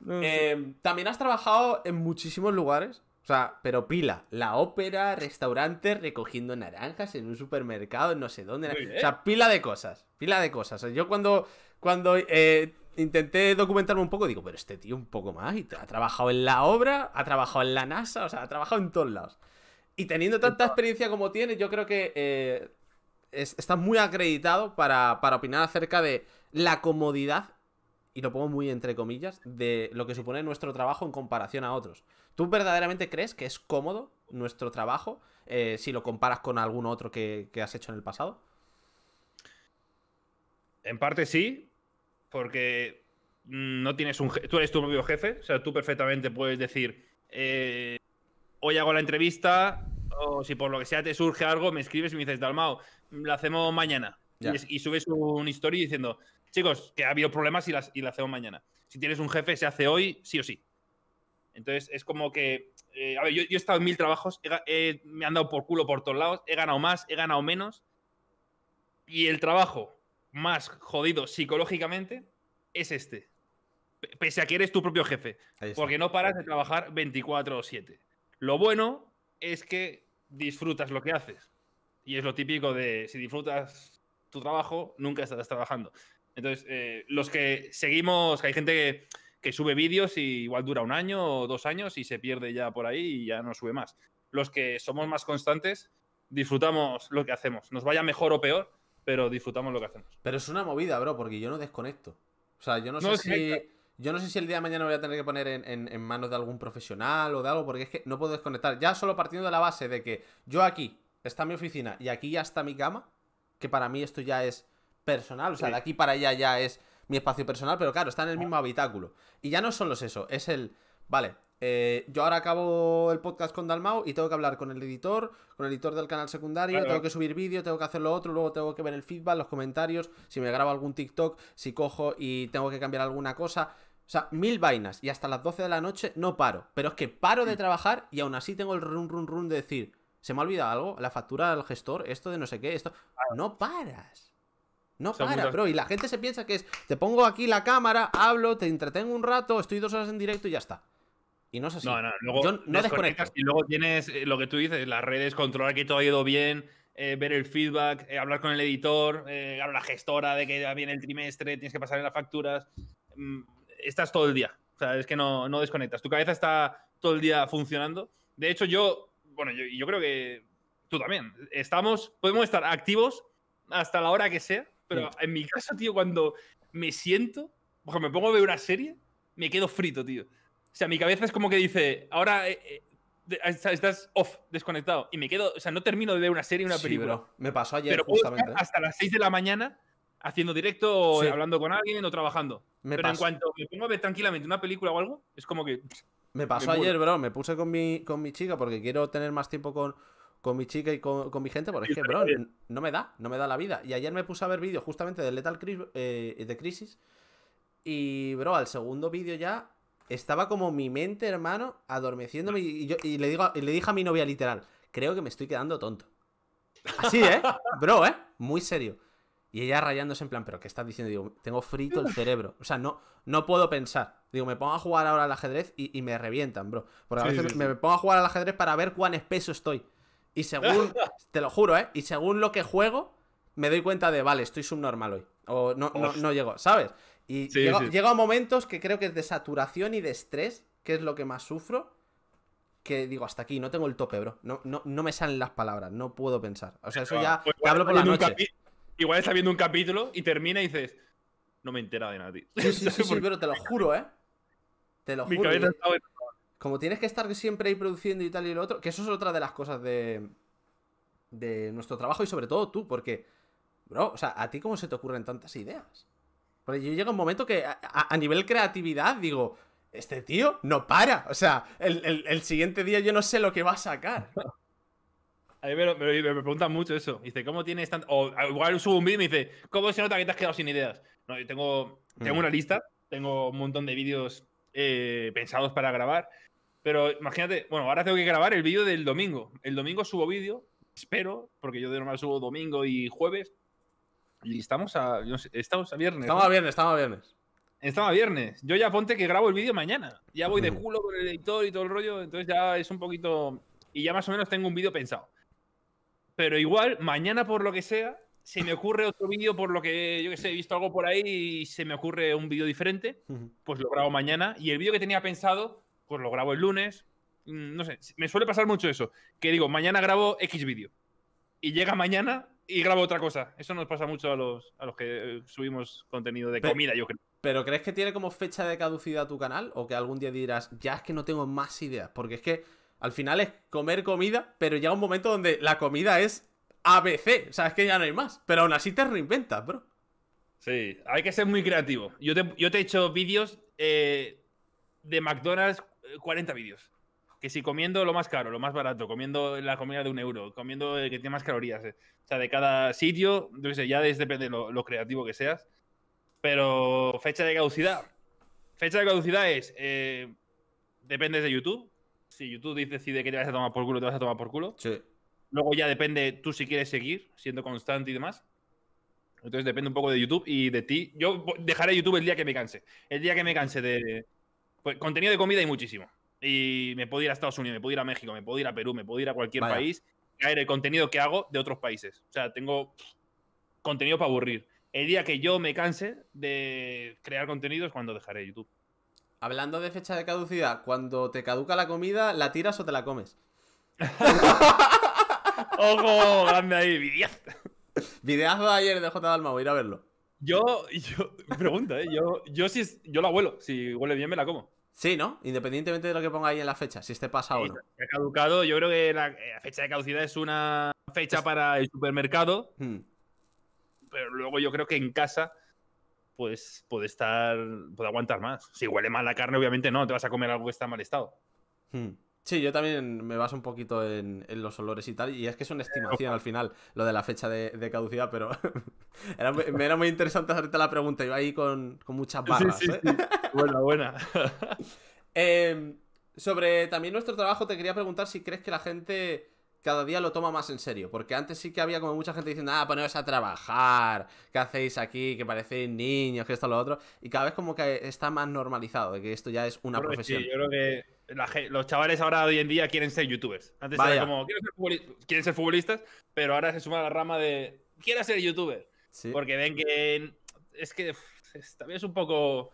Eh, también has trabajado en muchísimos lugares. O sea, pero pila, la ópera, restaurante, recogiendo naranjas en un supermercado, no sé dónde. O sea, pila de cosas, pila de cosas. yo cuando, cuando eh, intenté documentarme un poco, digo, pero este tío un poco más, y ha trabajado en la obra, ha trabajado en la NASA, o sea, ha trabajado en todos lados. Y teniendo tanta experiencia como tiene, yo creo que eh, está muy acreditado para opinar acerca de la comodidad, y lo pongo muy entre comillas, de lo que supone nuestro trabajo en comparación a otros. ¿Tú verdaderamente crees que es cómodo nuestro trabajo eh, si lo comparas con algún otro que, has hecho en el pasado? En parte sí, porque no tienes un tú eres tu propio jefe, o sea, tú perfectamente puedes decir, eh, hoy hago la entrevista, o si por lo que sea te surge algo, me escribes y me dices, Dalmao, la hacemos mañana. Y, subes un story diciendo, chicos, que ha habido problemas y, las, y la hacemos mañana. Si tienes un jefe, se hace hoy, sí o sí. Entonces es como que, eh, a ver, yo, he estado en mil trabajos, me han dado por culo por todos lados, he ganado más, he ganado menos. Y el trabajo más jodido psicológicamente es este. Pese a que eres tu propio jefe, porque no paras de trabajar 24 o 7. Lo bueno es que disfrutas lo que haces. Y es lo típico de si disfrutas tu trabajo, nunca estarás trabajando. Entonces, eh, los que seguimos, hay gente que que sube vídeos y igual dura un año o dos años y se pierde ya por ahí y ya no sube más. Los que somos más constantes disfrutamos lo que hacemos, nos vaya mejor o peor, pero disfrutamos lo que hacemos. Pero es una movida, bro, porque yo no desconecto. O sea, yo no, sé si... Yo no sé si el día de mañana voy a tener que poner en, manos de algún profesional o de algo, porque es que no puedo desconectar. Ya solo partiendo de la base de que yo aquí está mi oficina y aquí ya está mi cama, que para mí esto ya es personal, o sea, de aquí para allá ya es mi espacio personal, pero claro, está en el mismo habitáculo. Y ya no solo es eso, es el, vale, eh, yo ahora acabo el podcast con Dalmau y tengo que hablar con el editor, con el editor del canal secundario, tengo que subir vídeo, tengo que hacer lo otro, luego tengo que ver el feedback, los comentarios, si me grabo algún TikTok, si cojo y tengo que cambiar alguna cosa. O sea, mil vainas y hasta las 12 de la noche no paro. Pero es que paro de mm. trabajar y aún así tengo el run, run, run de decir, ¿se me ha olvidado algo? ¿La factura del gestor? ¿Esto de no sé qué? ¿Esto? No paras. No para, bro. Y la gente se piensa que es, te pongo aquí la cámara, hablo, te entretengo un rato, estoy dos horas en directo y ya está. Y no es así. No, no, no desconectas Y luego tienes eh, lo que tú dices, las redes, controlar que todo ha ido bien, eh, ver el feedback, eh, hablar con el editor, la gestora de que va bien el trimestre, tienes que pasar las facturas. Mm, estás todo el día. O sea, es que no, no desconectas. Tu cabeza está todo el día funcionando. De hecho, yo, bueno, yo, yo, creo que tú también. Estamos, podemos estar activos hasta la hora que sea, pero en mi caso, tío, cuando me siento, sea me pongo a ver una serie, me quedo frito, tío. O sea, mi cabeza es como que dice, ahora eh, eh, estás off, desconectado. Y me quedo, o sea, no termino de ver una serie, una sí, Bro. Me pasó ayer, justamente. ¿eh? Hasta las 6 de la mañana haciendo directo, o hablando con alguien o trabajando. Me pero en cuanto me pongo a ver tranquilamente una película o algo, es como que. Me pasó ayer, bro. Me puse con mi, con mi chica porque quiero tener más tiempo con, con mi chica y con, mi gente, porque es que, bro, no me da, no me da la vida. Y ayer me puse a ver vídeos justamente de Lethal Cris eh, de Crisis. Y, bro, al segundo vídeo ya estaba como mi mente, hermano, adormeciéndome. Y, yo, le, digo, y le dije a mi novia literal, creo que me estoy quedando tonto. Así, ¿eh? Bro, ¿eh? Muy serio. Y ella rayándose en plan, ¿pero qué estás diciendo? Digo, tengo frito el cerebro. O sea, no, no puedo pensar. Digo, me pongo a jugar ahora al ajedrez y, me revientan, bro. Porque a veces me, pongo a jugar al ajedrez para ver cuán espeso estoy. Y según, te lo juro, ¿eh? Y según lo que juego, me doy cuenta de, vale, estoy subnormal hoy. O no, no, llego, ¿sabes? Y llego, a momentos que creo que es de saturación y de estrés, que es lo que más sufro, que digo, hasta aquí, no tengo el tope, bro. No, no, me salen las palabras, no puedo pensar. O sea, eso ah, ya pues te hablo por la noche. Igual está viendo un capítulo y termina y dices, no me entera de nada, Sí, sí, sí, pero te lo juro, ¿eh? Te lo Mi juro. Cabeza como tienes que estar siempre ahí produciendo y tal y lo otro, que eso es otra de las cosas de, nuestro trabajo y sobre todo tú, porque, bro, o sea, ¿a ti cómo se te ocurren tantas ideas? Porque yo llega un momento que a, nivel creatividad digo, este tío no para, o sea, el, siguiente día yo no sé lo que va a sacar. A mí me, preguntan mucho eso. Dice, ¿cómo tienes tanto? O igual subo un vídeo y me dice, ¿cómo se nota que te has quedado sin ideas? No, yo tengo, tengo mm. una lista, tengo un montón de vídeos eh, pensados para grabar. Pero imagínate, bueno, ahora tengo que grabar el vídeo del domingo. El domingo subo vídeo, espero, porque yo de normal subo domingo y jueves. Y estamos a, estamos a viernes. Estamos a viernes, estamos a viernes. Estaba viernes. Yo ya ponte que grabo el vídeo mañana. Ya voy de culo con el editor y todo el rollo. Entonces ya es un poquito. Y ya más o menos tengo un vídeo pensado. Pero igual, mañana por lo que sea, se me ocurre otro vídeo por lo que yo que sé, he visto algo por ahí y se me ocurre un vídeo diferente. Pues lo grabo mañana. Y el vídeo que tenía pensado pues lo grabo el lunes. Mm, no sé, me suele pasar mucho eso. Que digo, mañana grabo X vídeo. Y llega mañana y grabo otra cosa. Eso nos pasa mucho a los, a los que eh, subimos contenido de comida, yo creo. ¿Pero crees que tiene como fecha de caducidad tu canal? ¿O que algún día dirás, ya es que no tengo más ideas? Porque es que al final es comer comida, pero llega un momento donde la comida es ABC. O sea, es que ya no hay más. Pero aún así te reinventas, bro. Sí, hay que ser muy creativo. Yo te, yo te he hecho vídeos eh, de McDonald's 40 eh, vídeos. Que si comiendo lo más caro, lo más barato, comiendo la comida de un euro, comiendo el que tiene más calorías. Eh, o sea, de cada sitio, entonces ya depende de lo, creativo que seas. Pero fecha de caducidad. Fecha de caducidad es. Eh, dependes de YouTube. Si YouTube decide que te vas a tomar por culo, te vas a tomar por culo. Sí. Luego ya depende tú si quieres seguir siendo constante y demás. Entonces depende un poco de YouTube y de ti. Yo dejaré YouTube el día que me canse. El día que me canse de, pues, contenido de comida hay muchísimo. Y me puedo ir a Estados Unidos, me puedo ir a México, me puedo ir a Perú, me puedo ir a cualquier país país, caer el contenido que hago de otros países. O sea, tengo contenido para aburrir. El día que yo me canse de crear contenido es cuando dejaré YouTube. Hablando de fecha de caducidad, cuando te caduca la comida, ¿la tiras o te la comes? ¡Ojo! Grande ahí, videazo. videazo de ayer de J. a ir a verlo. ¿eh? Yo, yo pregunta, yo, si yo la huelo, si huele bien me la como. Sí, ¿no? Independientemente de lo que ponga ahí en la fecha, si este pasa o no. caducado, yo creo que eh, la, fecha de caducidad es una fecha para el supermercado, hmm. pero luego yo creo que en casa pues puede estar, puede aguantar más. Si huele mal la carne, obviamente no, te vas a comer algo que está mal estado. Hmm. Sí, yo también me baso un poquito en, los olores y tal, y es que es una estimación al final, lo de la fecha de, caducidad, pero me era muy interesante hacerte la pregunta, iba ahí con, muchas barras. Sí, sí, ¿eh? Buena, buena. Em, sobre también nuestro trabajo, te quería preguntar si crees que la gente cada día lo toma más en serio. Porque antes sí que había como mucha gente diciendo, ah, poneros a trabajar, ¿qué hacéis aquí? Que parecéis niños, que esto, lo otro. Y cada vez como que está más normalizado, de que esto ya es una profesión. yo creo que los chavales ahora hoy en día quieren ser youtubers. Antes era como, quieren ser, futbolistas, pero ahora se suma la rama de, quiero ser youtuber. Porque ven que es que también es un poco...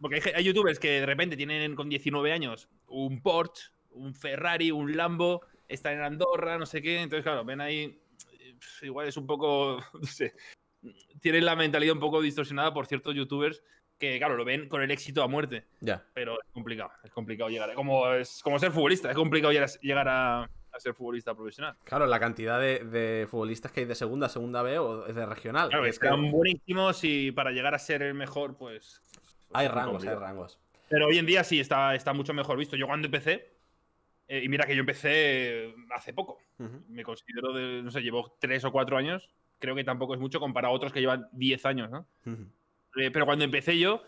Porque hay, hay youtubers que de repente tienen con 19 años un Porsche, un Ferrari, un Lambo, está en Andorra, no sé qué. Entonces, claro, ven ahí, eh, igual es un poco, no sé, tienen la mentalidad un poco distorsionada por ciertos youtubers que, claro, lo ven con el éxito a muerte. Ya. Pero es complicado, es complicado llegar. Como, es como ser futbolista, es complicado llegar a, a, ser futbolista profesional. Claro, la cantidad de, futbolistas que hay de segunda, segunda B o de regional. Claro, es están buenísimos y para llegar a ser el mejor, pues. pues hay rangos, hay rangos. Pero hoy en día sí está, está mucho mejor visto. Yo cuando empecé, eh, y mira que yo empecé eh, hace poco. Me considero no sé, llevo tres o cuatro años. Creo que tampoco es mucho comparado a otros que llevan diez años, ¿no? Eh, pero cuando empecé yo,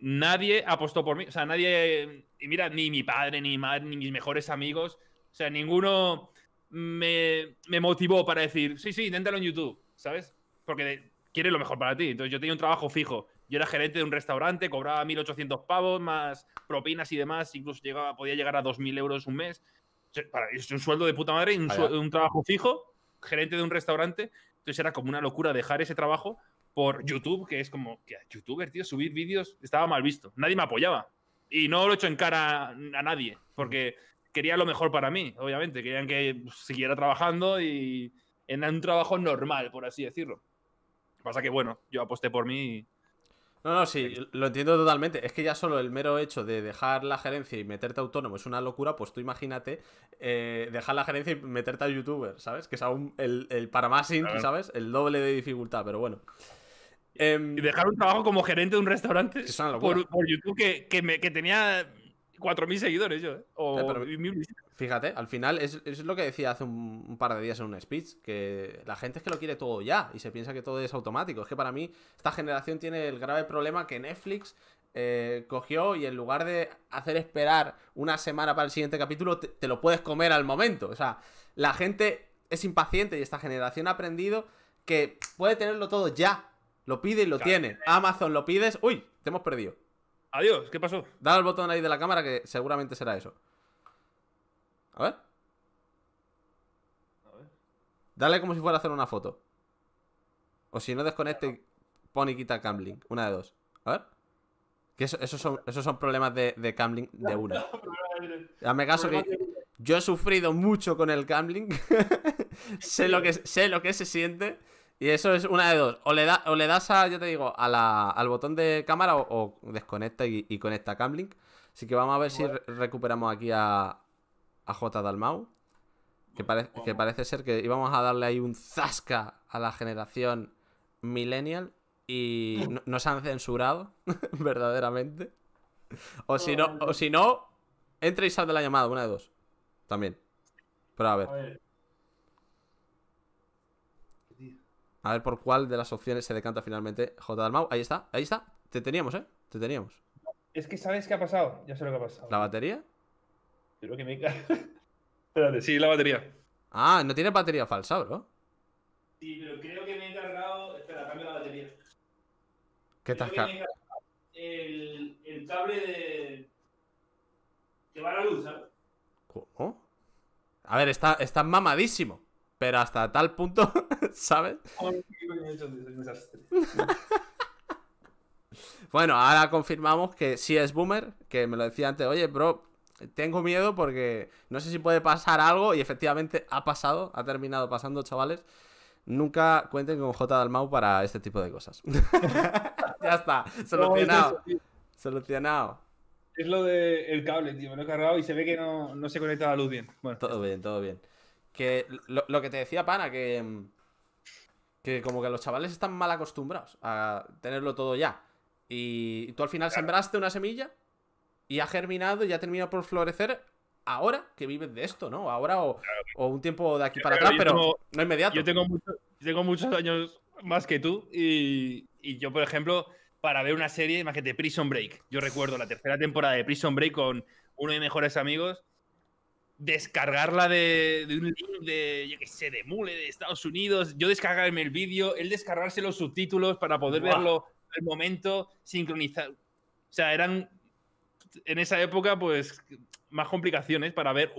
nadie apostó por mí. O sea, nadie. Y mira, ni mi padre, ni mi madre, ni mis mejores amigos. O sea, ninguno me, me motivó para decir, sí, sí, inténtalo en YouTube, ¿sabes? Porque quiere lo mejor para ti. Entonces yo tenía un trabajo fijo. Yo era gerente de un restaurante, cobraba 1.800 pavos, más propinas y demás, incluso llegaba, podía llegar a 2.000 euros un mes. Es un sueldo de puta madre, un, un trabajo fijo, gerente de un restaurante. Entonces era como una locura dejar ese trabajo por YouTube, que es como, que youtuber, tío, subir vídeos estaba mal visto. Nadie me apoyaba. Y no lo he hecho en cara a nadie, porque quería lo mejor para mí, obviamente. Querían que siguiera trabajando y en un trabajo normal, por así decirlo. Pasa que, bueno, yo aposté por mí y no, no, sí, lo entiendo totalmente. Es que ya solo el mero hecho de dejar la gerencia y meterte autónomo es una locura, pues tú imagínate eh, dejar la gerencia y meterte a youtuber, ¿sabes? Que es aún el, el para más, claro. ¿sabes? El doble de dificultad, pero bueno. y em, dejar un trabajo como gerente de un restaurante por, por, YouTube que, me, que tenía 4.000 seguidores yo, ¿eh? eh fíjate, al final es, es, lo que decía hace un, par de días en un speech, que la gente es que lo quiere todo ya y se piensa que todo es automático. Es que para mí esta generación tiene el grave problema que Netflix eh, cogió y en lugar de hacer esperar una semana para el siguiente capítulo, te, lo puedes comer al momento. O sea, la gente es impaciente y esta generación ha aprendido que puede tenerlo todo ya. Lo pide y lo tiene. Amazon lo pides. Uy, te hemos perdido. Adiós, ¿qué pasó? Dale al botón ahí de la cámara que seguramente será eso. A ver. A ver. Dale como si fuera a hacer una foto. O si no desconecte, pon y quita Camlink. Una de dos. A ver. Que esos, son, esos son problemas de, de de una. Dame caso que yo he sufrido mucho con el Camlink. sé, lo que, sé lo que se siente. Y eso es una de dos. O le, da, o le das a, yo te digo, al botón de cámara o, desconecta y, conecta a Camlink. Así que vamos a ver si recuperamos aquí a, J. Dalmau. Que, que parece ser que íbamos a darle ahí un zasca a la generación millennial y no, nos han censurado, verdaderamente. O si no, o si no, entra y sal de la llamada, una de dos. También. Pero A ver. A ver por cuál de las opciones se decanta finalmente J. Dalmau. Ahí está, ahí está. Te teníamos, ¿eh? Te teníamos. Es que ¿sabes qué ha pasado? Ya sé lo que ha pasado. ¿La batería? Creo que me... Espérate, sí, la batería. Ah, no tiene batería falsa, bro. Sí, pero creo que me he cargado... Espera, cambio la batería. ¿Qué te has cargado? El, el cable de... Que va a la luz, ¿sabes? ¿Cómo? A ver, está, está mamadísimo pero hasta tal punto, ¿sabes? bueno, ahora confirmamos que sí es Boomer, que me lo decía antes, oye, bro, tengo miedo porque no sé si puede pasar algo y efectivamente ha pasado, ha terminado pasando, chavales. Nunca cuenten con J. Dalmau para este tipo de cosas. ya está, solucionado. solucionado. Es lo del cable, tío. lo he cargado y se ve que no, no se conecta la luz bien. Bueno, todo bien, todo bien. Que lo, que te decía, pana, que. como que los chavales están mal acostumbrados a tenerlo todo ya. Y tú al final sembraste una semilla y ha germinado y ha terminado por florecer ahora que vives de esto, ¿no? Ahora o, un tiempo de aquí para atrás, pero no inmediato. Yo tengo, tengo muchos años más que tú y, y yo, por ejemplo, para ver una serie, de Prison Break. Yo recuerdo la tercera temporada de Prison Break con uno de mis mejores amigos descargarla de, de, un link de, yo qué sé, de Mule de Estados Unidos, yo descargarme el vídeo, él descargarse los subtítulos para poder verlo al momento, sincronizar. O sea, eran en esa época, pues, más complicaciones para ver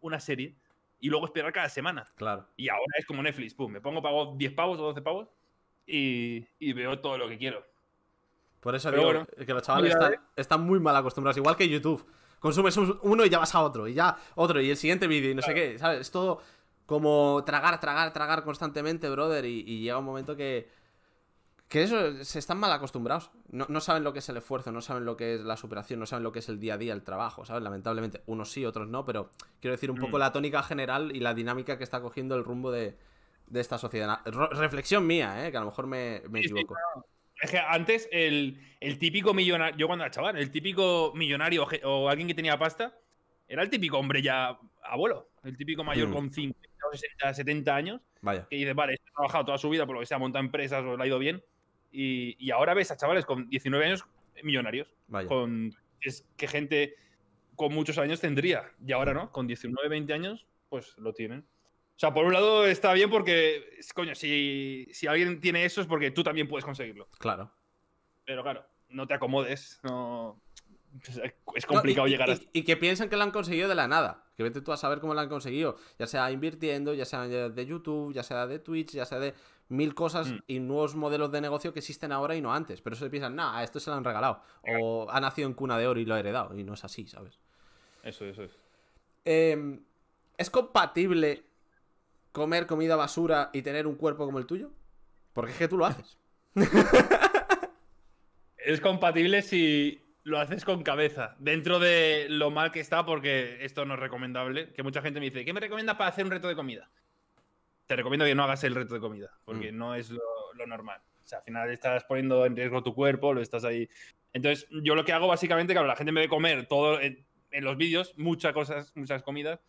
una serie y luego esperar cada semana. Claro. Y ahora es como Netflix, pum, me pongo pago 10 pavos o 12 pavos y, y veo todo lo que quiero. Por eso que los chavales están, eh. están muy mal acostumbrados, igual que YouTube. Consumes uno y ya vas a otro, y ya otro, y el siguiente vídeo, y no sé qué, ¿sabes? Es todo como tragar, tragar, tragar constantemente, brother, y, llega un momento que, que eso, se están mal acostumbrados. No, saben lo que es el esfuerzo, no saben lo que es la superación, no saben lo que es el día a día, el trabajo, ¿sabes? Lamentablemente, unos sí, otros no, pero quiero decir un poco mm. la tónica general y la dinámica que está cogiendo el rumbo de, esta sociedad. reflexión mía, ¿eh? Que a lo mejor me, me equivoco. Es que antes el, el típico millonario, yo cuando era chaval, el típico millonario o alguien que tenía pasta, era el típico hombre ya abuelo, el típico mayor hmm. con 50, 60, 70 años, que dice, vale, ha trabajado toda su vida por lo que sea, montado empresas o le ha ido bien, y, ahora ves a chavales con 19 años millonarios, con es que gente con muchos años tendría, y ahora no, con 19, 20 años, pues lo tienen. O sea, por un lado está bien porque, coño, si, alguien tiene eso es porque tú también puedes conseguirlo. Claro. Pero claro, no te acomodes, Es complicado llegar a... Y, y, que piensan que lo han conseguido de la nada. Que vete tú a saber cómo lo han conseguido. Ya sea invirtiendo, ya sea de YouTube, ya sea de Twitch, ya sea de mil cosas mm. y nuevos modelos de negocio que existen ahora y no antes. Pero eso se piensan, nah, a esto se lo han regalado. O ha nacido en cuna de oro y lo ha heredado. Y no es así, ¿sabes? Eso, eso es. Em, ¿Es compatible comer comida basura y tener un cuerpo como el tuyo? Porque es que tú lo haces. es compatible si lo haces con cabeza. Dentro de lo mal que está, porque esto no es recomendable, que mucha gente me dice, ¿qué me recomiendas para hacer un reto de comida? Te recomiendo que no hagas el reto de comida, porque mm. no es lo, normal. O sea, al final estás poniendo en riesgo tu cuerpo, lo estás ahí. Entonces, yo lo que hago básicamente, claro, la gente me ve comer todo en los vídeos, muchas cosas, muchas comidas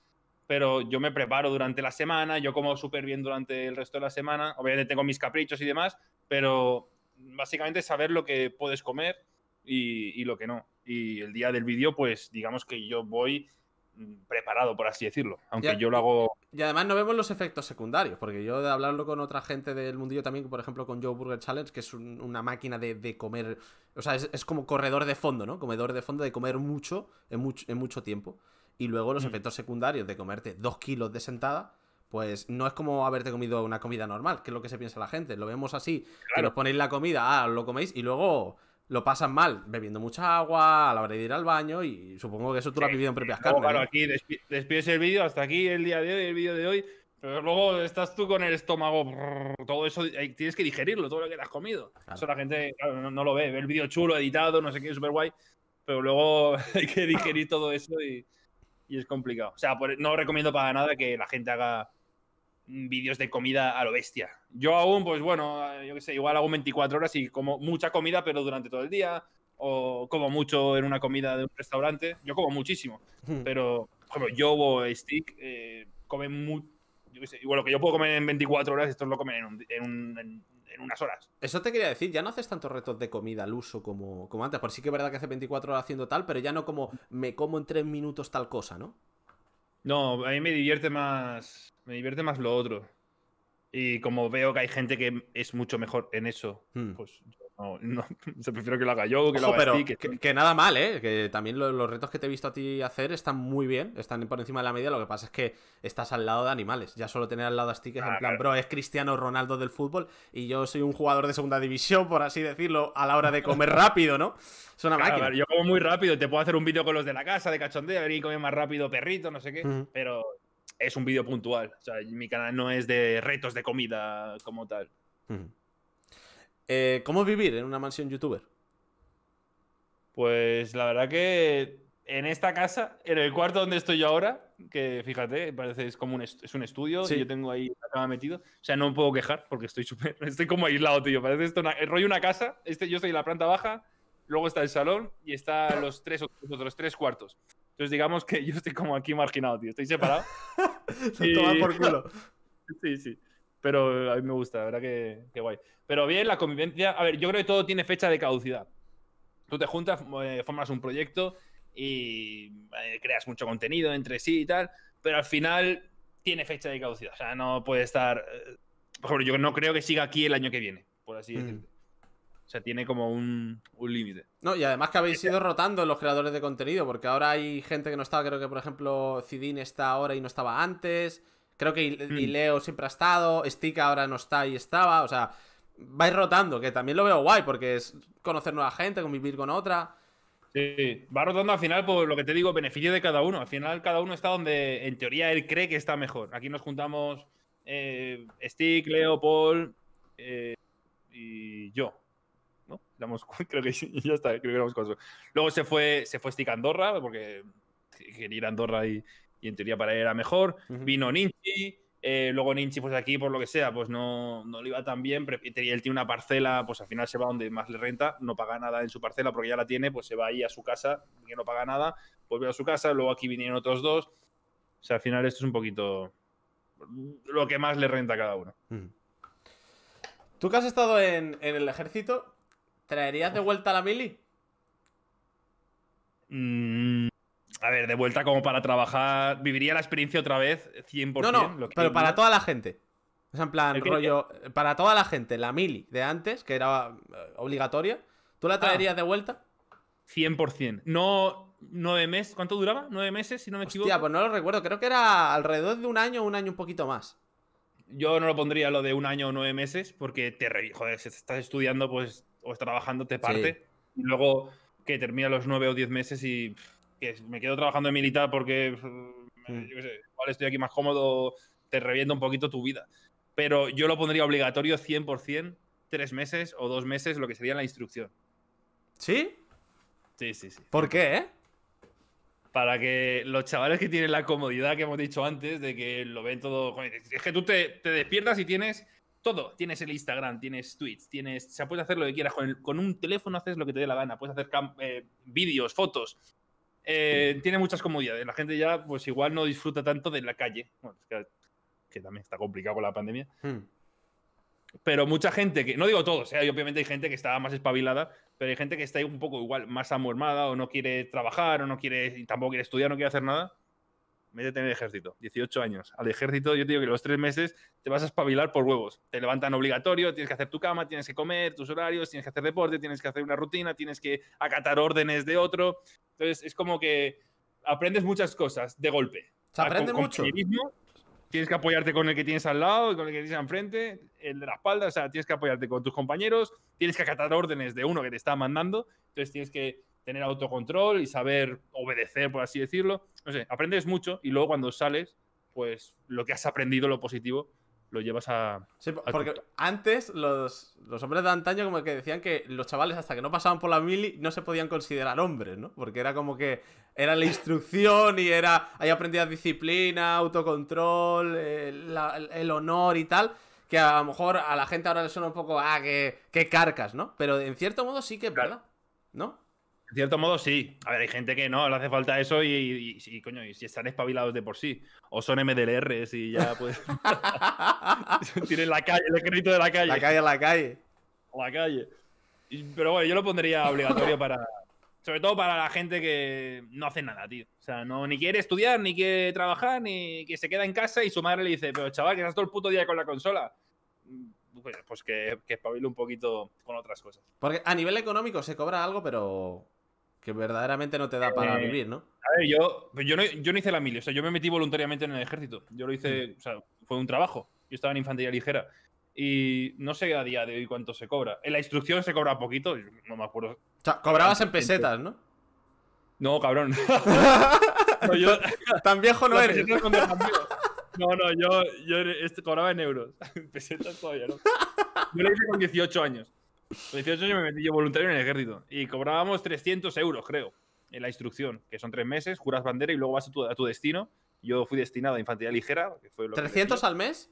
pero yo me preparo durante la semana, yo como súper bien durante el resto de la semana, obviamente tengo mis caprichos y demás, pero básicamente saber lo que puedes comer y, lo que no. Y el día del vídeo, pues digamos que yo voy mm, preparado, por así decirlo. Aunque yo lo hago. Y además no vemos los efectos secundarios, porque yo de hablarlo con otra gente del mundillo también, por ejemplo con Joe Burger Challenge, que es una máquina de, comer. O sea, es, como corredor de fondo, ¿no? Comedor de fondo de comer mucho en mucho tiempo. Y luego los mm. efectos secundarios de comerte dos kilos de sentada, pues no es como haberte comido una comida normal, que es lo que se piensa la gente. Lo vemos así, que nos ponéis la comida, ah, lo coméis y luego lo pasan mal, bebiendo mucha agua, a la hora de ir al baño y supongo que eso tú lo has vivido en propias carnes. Claro, aquí despides el vídeo, hasta aquí el día de hoy, el vídeo de hoy. Pero luego estás tú con el estómago, todo eso, tienes que digerirlo, todo lo que te has comido. Eso la gente no, no, lo ve, ve el vídeo chulo, editado, no sé qué, súper guay, pero luego hay que digerir todo eso y, y es complicado. O sea, no recomiendo para nada que la gente haga vídeos de comida a lo bestia. Yo aún, pues bueno, eh, yo qué sé, igual hago 24 horas y como mucha comida, pero durante todo el día, o como mucho en una comida de un restaurante. Yo como muchísimo, hmm. pero como yo o Stick eh, comen muy... Yo qué sé, igual lo que yo puedo comer en 24 horas, estos lo comen en un, en unas horas. Eso te quería decir, ya no haces tantos retos de comida al uso como, como antes. Por sí que es verdad que hace 24 horas haciendo tal, pero ya no como me como en 3 minutos tal cosa, ¿no? No, a mí me divierte más. Me divierte más lo otro. Y como veo que hay gente que es mucho mejor en eso, hmm. pues no, se prefiero que lo haga yo, que lo haga pero que... nada mal, ¿eh? Que también los retos que te he visto a ti hacer están muy bien, están por encima de la media. Lo que pasa es que estás al lado de animales. Ya solo tener al lado a stickers, es en plan, bro, es Cristiano Ronaldo del fútbol y yo soy un jugador de segunda división, por así decirlo, a la hora de comer rápido, ¿no? Es una máquina. yo como muy rápido, te puedo hacer un vídeo con los de la casa de cachondeo, ver y comer más rápido, perrito, no sé qué, pero es un vídeo puntual. O sea, mi canal no es de retos de comida como tal. Eh, ¿Cómo vivir en una mansión youtuber? Pues la verdad que en esta casa, en el cuarto donde estoy yo ahora, que fíjate, parece es como un, es un estudio, y yo tengo ahí la cama metido, o sea, no me puedo quejar porque estoy súper, estoy como aislado, tío, parece esto una, rollo una casa, este, yo estoy en la planta baja, luego está el salón y están los tres otros tres cuartos. Entonces digamos que yo estoy como aquí marginado, tío, estoy separado. Se por culo. sí, sí pero a mí me gusta, la verdad que, guay. Pero bien, la convivencia. A ver, yo creo que todo tiene fecha de caducidad. Tú te juntas, eh, formas un proyecto y eh, creas mucho contenido entre sí y tal, pero al final tiene fecha de caducidad. O sea, no puede estar. Eh, por ejemplo, yo no creo que siga aquí el año que viene, por así mm. decirlo. O sea, tiene como un, límite. No, y además que habéis ido rotando los creadores de contenido, porque ahora hay gente que no estaba. creo que por ejemplo Cidin está ahora y no estaba antes. Creo que Leo siempre ha estado, Stick ahora no está y estaba, o sea, vais rotando, que también lo veo guay, porque es conocer nueva gente, convivir con otra. Sí, va rotando al final por lo que te digo, beneficio de cada uno. Al final cada uno está donde en teoría él cree que está mejor. Aquí nos juntamos Stick, Leo, Paul y yo. ¿No? Damos, creo que ya está, creo que éramos Luego se fue, se fue Stick a Andorra, porque quería ir a Andorra y, y en teoría para él era mejor. Vino Ninchi, eh, luego Ninchi, pues aquí, por lo que sea, pues no, le iba tan bien. Y él tiene una parcela, pues al final se va donde más le renta, no paga nada en su parcela porque ya la tiene, pues se va ahí a su casa, que no paga nada, vuelve pues, a su casa, luego aquí vinieron otros dos. O sea, al final esto es un poquito lo que más le renta a cada uno. Tú que has estado en, el ejército, ¿traerías de vuelta a la mili? Mm a ver, de vuelta como para trabajar, viviría la experiencia otra vez 100%. No, no, pero para toda la gente. O sea, en plan, rollo, para toda la gente, la mili de antes, que era eh, obligatoria, ¿tú la ah. traerías de vuelta? 100%. No nueve meses, ¿cuánto duraba? ¿Nueve meses, si no me Hostia, pues no lo recuerdo, creo que era alrededor de un año, o un año un poquito más. Yo no lo pondría lo de un año o nueve meses, porque te joder, si estás estudiando, pues, o trabajando, te parte. Y luego que termina los nueve o diez meses y me quedo trabajando en militar porque, mm, yo sé, estoy aquí más cómodo, te reviento un poquito tu vida. Pero yo lo pondría obligatorio 100%, tres meses o dos meses, lo que sería la instrucción. ¿Sí? Sí, sí, sí. ¿Por qué? Eh? Para que los chavales que tienen la comodidad que hemos dicho antes, de que lo ven todo. Es que tú te, te despiertas y tienes todo. Tienes el Instagram, tienes tweets, tienes. O sea, puedes hacer lo que quieras. Con, un teléfono haces lo que te dé la gana. Puedes hacer eh, vídeos, fotos. Eh, tiene muchas comodidades. La gente ya, pues igual no disfruta tanto de la calle. Bueno, que, que también está complicado con la pandemia. Hmm. Pero mucha gente que, no digo todos, ¿eh? obviamente hay gente que está más espabilada, pero hay gente que está un poco igual más amormada o no quiere trabajar o no quiere, tampoco quiere estudiar, no quiere hacer nada. Métete en el ejército, 18 años. Al ejército, yo te digo que los tres meses te vas a espabilar por huevos. Te levantan obligatorio, tienes que hacer tu cama, tienes que comer, tus horarios, tienes que hacer deporte, tienes que hacer una rutina, tienes que acatar órdenes de otro, entonces es como que aprendes muchas cosas de golpe. Se ah, mucho. Tienes que apoyarte con el que tienes al lado, con el que tienes enfrente, el de la espalda, o sea, tienes que apoyarte con tus compañeros, tienes que acatar órdenes de uno que te está mandando, entonces tienes que tener autocontrol y saber obedecer, por así decirlo. No sé, aprendes mucho y luego cuando sales, pues lo que has aprendido, lo positivo, lo llevas a. Sí, porque antes los, hombres de antaño, como que decían que los chavales, hasta que no pasaban por la mili, no se podían considerar hombres, ¿no? Porque era como que era la instrucción y era. Ahí aprendías disciplina, autocontrol, eh, el, honor y tal. Que a lo mejor a la gente ahora le suena un poco, ah, que, carcas, ¿no? Pero en cierto modo sí que es verdad, ¿no? De cierto modo, sí. A ver, hay gente que no, le hace falta eso y, coño, y si están espabilados de por sí. O son MDLRs y ya pues. Tienen la calle, el crédito de la calle. La calle, la calle. La calle. Pero bueno, yo lo pondría obligatorio para. Sobre todo para la gente que no hace nada, tío. O sea, no, ni quiere estudiar, ni quiere trabajar, ni que se queda en casa y su madre le dice, pero chaval, que estás todo el puto día con la consola mm, pues, pues, que, que espabile un poquito con otras cosas. Porque a nivel económico se cobra algo, pero que verdaderamente no te da para eh, vivir, ¿no? A ver, yo, pues yo, no, yo no hice la mil. o sea, yo me metí voluntariamente en el ejército. Yo lo hice, mm. o sea, fue un trabajo. Yo estaba en infantería ligera. Y no sé a día de hoy cuánto se cobra. En la instrucción se cobra poquito, no me acuerdo. O sea, cobrabas en pesetas, ¿no? No, cabrón. Tan viejo no eres. No, no, yo, yo este, cobraba en euros. pesetas todavía, ¿no? Yo lo hice con 18 años. 18 años me metí yo voluntario en el ejército y cobrábamos 300 euros, creo, en la instrucción, que son tres meses, juras bandera y luego vas a tu, destino. Yo fui destinado a infantería ligera. ¿300 al mes?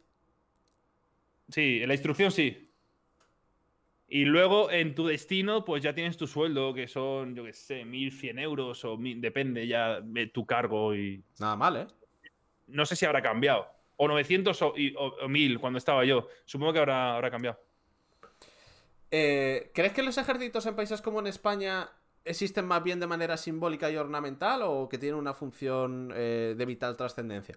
Sí, en la instrucción sí. Y luego en tu destino, pues ya tienes tu sueldo, que son, yo qué sé, 1100 euros o depende ya de tu cargo y. Nada mal, ¿eh? No sé si habrá cambiado. O 900 o, 1000 cuando estaba yo. Supongo que habrá, habrá cambiado. Eh, ¿Crees que los ejércitos en países como en España existen más bien de manera simbólica y ornamental o que tienen una función eh, de vital trascendencia?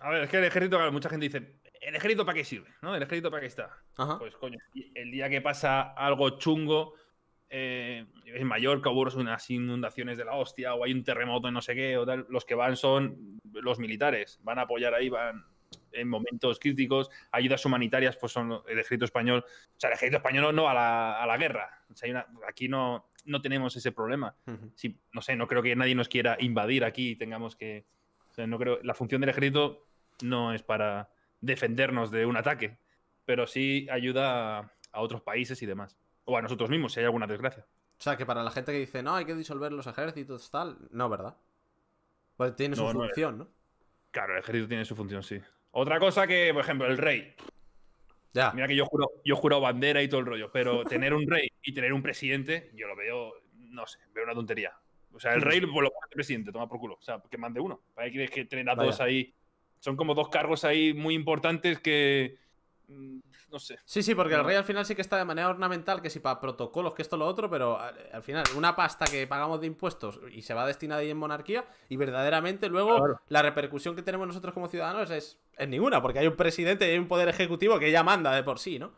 A ver, es que el ejército, claro, mucha gente dice, ¿el ejército para qué sirve? ¿No? ¿El ejército para qué está? Pues coño, el día que pasa algo chungo, en eh, Mallorca hubo unas inundaciones de la hostia o hay un terremoto en no sé qué, o los que van son los militares, van a apoyar ahí, van, en momentos críticos, ayudas humanitarias, pues son el ejército español, o sea, el ejército español no a la, a la guerra, aquí no, no tenemos ese problema. no sé, no creo que nadie nos quiera invadir aquí y tengamos que... no creo, la función del ejército no es para defendernos de un ataque, pero sí ayuda a, otros países y demás. O a nosotros mismos, si hay alguna desgracia. O sea, que para la gente que dice, no, hay que disolver los ejércitos, tal, no, ¿verdad? Pues tiene su función, ¿no? Claro, el ejército tiene su función, sí. Otra cosa que, por ejemplo, el rey. Ya. Mira que yo juro, yo juro bandera y todo el rollo, pero tener un rey y tener un presidente, yo lo veo, no sé, veo una tontería. O sea, el mm. rey por pues, lo pone presidente, toma por culo. O sea, que mande uno. ¿Para quieres que tener a dos ahí? Son como dos cargos ahí muy importantes que, Mm, no sé. Sí, sí, porque el rey al final sí que está de manera ornamental, que si para protocolos, que esto lo otro, pero eh, al, final una pasta que pagamos de impuestos y se va destinada ahí en monarquía y verdaderamente luego la repercusión que tenemos nosotros como ciudadanos es, es ninguna, porque hay un presidente y hay un poder ejecutivo que ya manda de por sí, ¿no?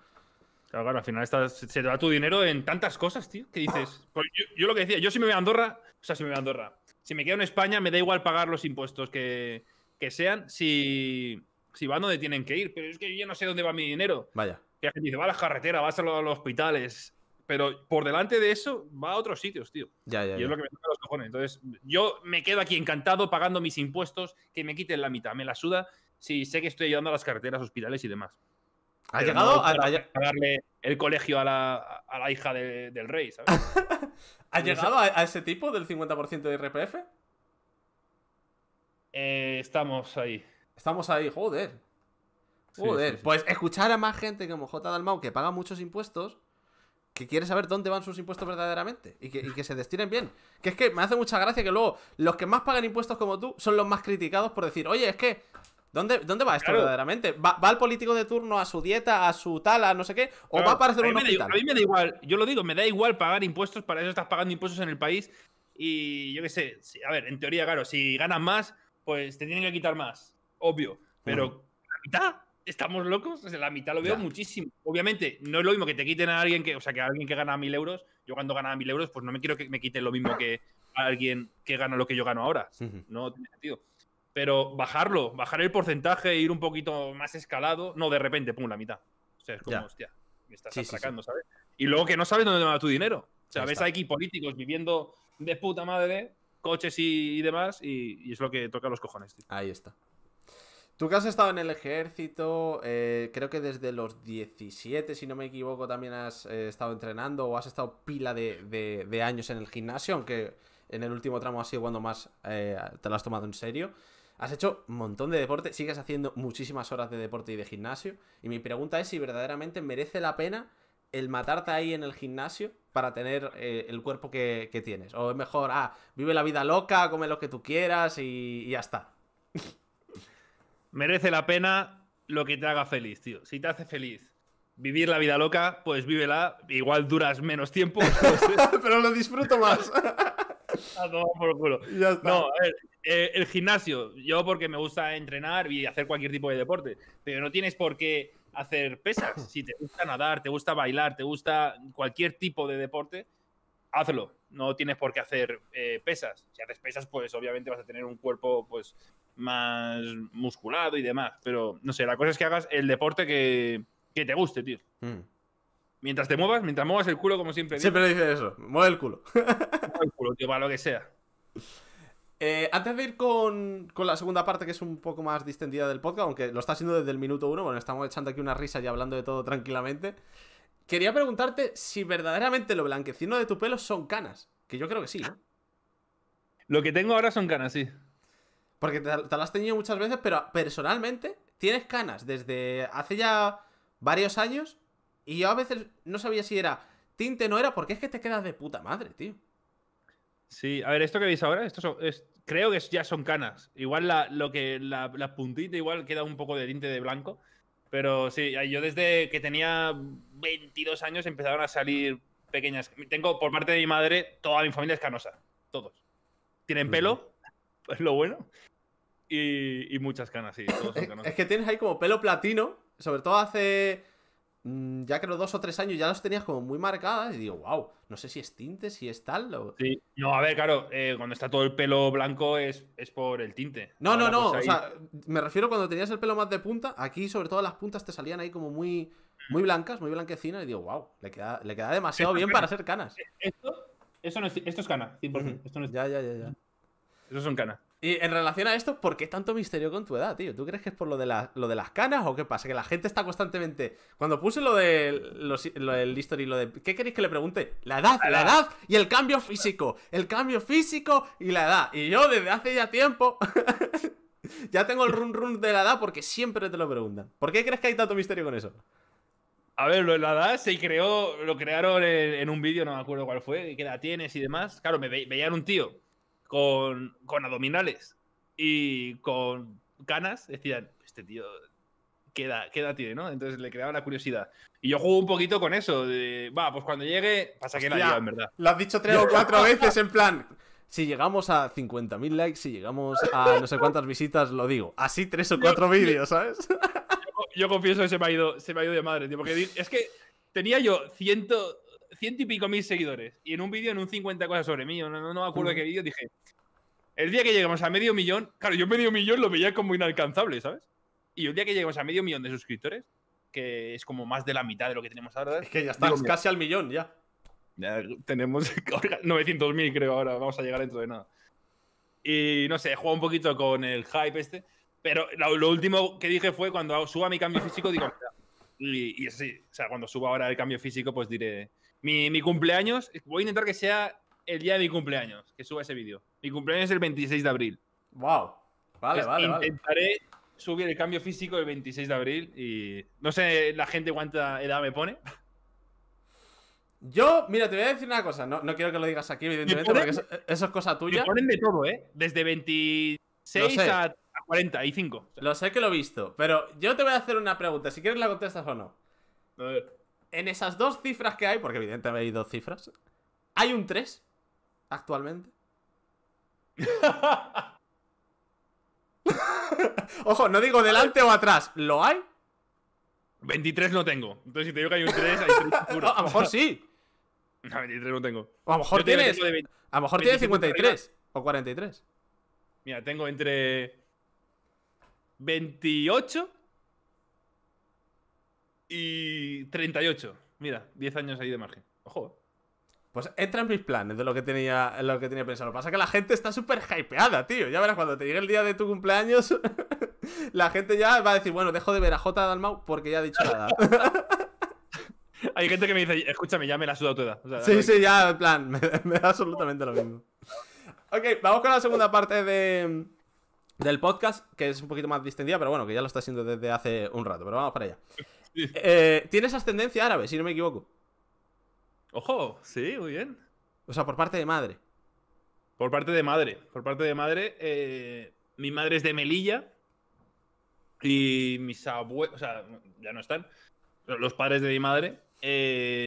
Claro, claro, al final se te va tu dinero en tantas cosas, tío, que dices. Pues yo, lo que decía, yo si me voy a Andorra, o sea, si me voy a Andorra, si me quedo en España, me da igual pagar los impuestos que sean, si si van donde tienen que ir, pero es que yo no sé dónde va mi dinero. Vaya. Que la gente dice, va a la carretera, va a los hospitales, pero por delante de eso va a otros sitios, tío. Ya, ya, y es lo que me toca los cojones. Entonces, yo me quedo aquí encantado pagando mis impuestos, que me quiten la mitad, me la suda, si sé que estoy ayudando a las carreteras, hospitales y demás. ¿Ha llegado a, darle el colegio a la, hija del rey, ¿sabes? ¿Ha llegado a ese tipo del 50% de RPF? Eh, estamos ahí. Estamos ahí, joder. Joder. Pues escuchar a más gente como J. Dalmau, que paga muchos impuestos, que quiere saber dónde van sus impuestos verdaderamente y que, se destinen bien. Que es que me hace mucha gracia que luego los que más pagan impuestos como tú son los más criticados por decir, oye, es que ¿Dónde, ¿Dónde, va esto verdaderamente? ¿Va, el político de turno a su dieta, a su tala, no sé qué? ¿O va a aparecer un hospital? a mí me da igual, yo lo digo, me da igual pagar impuestos, para eso estás pagando impuestos en el país. Y yo qué sé, a ver, en teoría, claro, si ganas más, pues te tienen que quitar más obvio, pero la mitad, ¿estamos locos? la mitad lo veo muchísimo. Obviamente, no es lo mismo que te quiten a alguien que, o sea, que alguien que gana mil euros, yo cuando gana mil euros, pues no me quiero que me quiten lo mismo que a alguien que gana lo que yo gano ahora. No tiene sentido. Pero bajarlo, bajar el porcentaje e ir un poquito más escalado, no de repente, pum, la mitad. O sea, es como, hostia, me estás atracando, ¿sabes? Y luego que no sabes dónde va tu dinero. O sea, ves aquí políticos viviendo de puta madre, coches y, demás, y, es lo que toca los cojones, tío. Ahí está. Tú que has estado en el ejército, eh, creo que desde los 17, si no me equivoco, también has eh, estado entrenando o has estado pila de, años en el gimnasio, aunque en el último tramo ha sido cuando más eh, te lo has tomado en serio. Has hecho un montón de deporte, sigues haciendo muchísimas horas de deporte y de gimnasio. Y mi pregunta es si verdaderamente merece la pena el matarte ahí en el gimnasio para tener el cuerpo que, tienes. O es mejor, ah, vive la vida loca, come lo que tú quieras y ya está. merece la pena lo que te haga feliz, tío. Si te hace feliz vivir la vida loca, pues vívela. Igual duras menos tiempo. Pero lo disfruto más. por culo. No, a ver, eh, el gimnasio. Yo porque me gusta entrenar y hacer cualquier tipo de deporte. Pero no tienes por qué hacer pesas. Si te gusta nadar, te gusta bailar, te gusta cualquier tipo de deporte, hazlo. No tienes por qué hacer eh, pesas. Si haces pesas, pues obviamente vas a tener un cuerpo pues más musculado y demás. Pero no sé, la cosa es que hagas el deporte que, te guste, tío. Hmm. Mientras te muevas, mientras muevas el culo, como siempre. Siempre dices eso, mueve el culo. mueve el culo, tío, para lo que sea. Eh, antes de ir con, con, la segunda parte, que es un poco más distendida del podcast, aunque lo está haciendo desde el minuto uno, bueno, estamos echando aquí una risa y hablando de todo tranquilamente. Quería preguntarte si verdaderamente lo blanquecino de tu pelo son canas, que yo creo que sí. ¿no? Lo que tengo ahora son canas, sí. Porque te, las has tenido muchas veces, pero personalmente tienes canas desde hace ya varios años y yo a veces no sabía si era tinte o no era porque es que te quedas de puta madre, tío. Sí, a ver, esto que veis ahora, esto creo que ya son canas. Igual la, lo que, la, puntita igual queda un poco de tinte de blanco. Pero sí, yo desde que tenía 22 años empezaron a salir pequeñas. Tengo por parte de mi madre toda mi familia es canosa, todos. Tienen pelo, es lo bueno y, muchas canas, sí. Es, que tienes ahí como pelo platino, sobre todo hace mm, ya creo dos o tres años ya los tenías como muy marcadas y digo, wow, no sé si es tinte, si es tal. no, a ver, claro, eh, cuando está todo el pelo blanco es, es por el tinte. No, no, no, pues o sea, me refiero cuando tenías el pelo más de punta, aquí sobre todo las puntas te salían ahí como muy, muy blancas, muy blanquecinas y digo, wow, le queda, le queda demasiado bien para ser canas. Esto, es, esto cana, 100%. Ya, ya, ya, ya. Eso son canas. Y en relación a esto, ¿por qué tanto misterio con tu edad, tío? ¿Tú crees que es por lo de, lo de las canas o qué pasa? Que la gente está constantemente. Cuando puse lo de lo del history, lo de. ¿Qué queréis que le pregunte? La edad, la, edad. y el cambio físico. El cambio físico y la edad. Y yo desde hace ya tiempo. ya tengo el run run de la edad porque siempre te lo preguntan. ¿Por qué crees que hay tanto misterio con eso? A ver, lo de la edad se creó, lo crearon en, un vídeo, no me acuerdo cuál fue, qué edad tienes y demás. Claro, me veían un tío con, con abdominales y con canas, decían, este tío, ¿qué edad, tiene, no? Entonces le creaba la curiosidad. Y yo juego un poquito con eso, de, va, pues cuando llegue, pasa que la en verdad. Lo has dicho tres o cuatro veces, en plan, si llegamos a 50.000 likes, si llegamos a no sé cuántas visitas, lo digo. Así tres o cuatro vídeos, ¿sabes? Yo, confieso que se me, ha ido, se me ha ido de madre, tío, porque es que tenía yo ciento, ciento y pico mil seguidores. Y en un vídeo, en un 50 cosas sobre mí, no, no, me acuerdo de qué vídeo, dije, el día que llegamos a medio millón, claro, yo medio millón lo veía como inalcanzable, ¿sabes? Y el día que llegamos a medio millón de suscriptores, que es como más de la mitad de lo que tenemos ahora. Es que ya estamos casi al millón, ya. ya tenemos 900.000 creo ahora, vamos a llegar dentro de nada. Y no sé, he un poquito con el hype este, pero lo, último que dije fue cuando suba mi cambio físico, digo, y, y así, o sea, cuando suba ahora el cambio físico, pues diré, mi, cumpleaños, voy a intentar que sea el día de mi cumpleaños, que suba ese vídeo. Mi cumpleaños es el 26 de abril. ¡Wow! Vale, vale, Intentaré subir el cambio físico el 26 de abril y no sé la gente cuánta edad me pone. Yo, mira, te voy a decir una cosa. No, quiero que lo digas aquí, evidentemente, porque eso, es cosa tuya. Me ponen de todo, ¿eh? Desde 26 a, 45. Lo sé que lo he visto, pero yo te voy a hacer una pregunta. Si quieres, la contestas o no. A ver en esas dos cifras que hay, porque evidentemente hay dos cifras, hay un 3 actualmente. Ojo, no digo delante o atrás, ¿lo hay? 23 no tengo. Entonces, si te digo que hay un 3, hay 3 seguro. A lo mejor sí. No, 23 no tengo. a lo mejor tienes. a lo mejor tienes 53 o 43. Mira, tengo entre 28 y 38. Mira, 10 años ahí de margen. Ojo. ¿eh? Pues entra en mis planes de lo que tenía, lo que tenía pensado. Lo pasa que la gente está súper hypeada, tío. Ya verás, cuando te llegue el día de tu cumpleaños, la gente ya va a decir, bueno, dejo de ver a J Dalmau porque ya ha dicho nada. Hay gente que me dice, escúchame, ya me la suda sí, sí, ya, en plan, me, da absolutamente lo mismo. Ok, vamos con la segunda parte de, del podcast, que es un poquito más distendida, pero bueno, que ya lo está haciendo desde hace un rato, pero vamos para allá. Eh, Tienes ascendencia árabe, si no me equivoco. Ojo, sí, muy bien. O sea, por parte de madre. Por parte de madre. Por parte de madre. Eh, mi madre es de Melilla. Y mis abuelos. O sea, ya no están. Los padres de mi madre. Eh,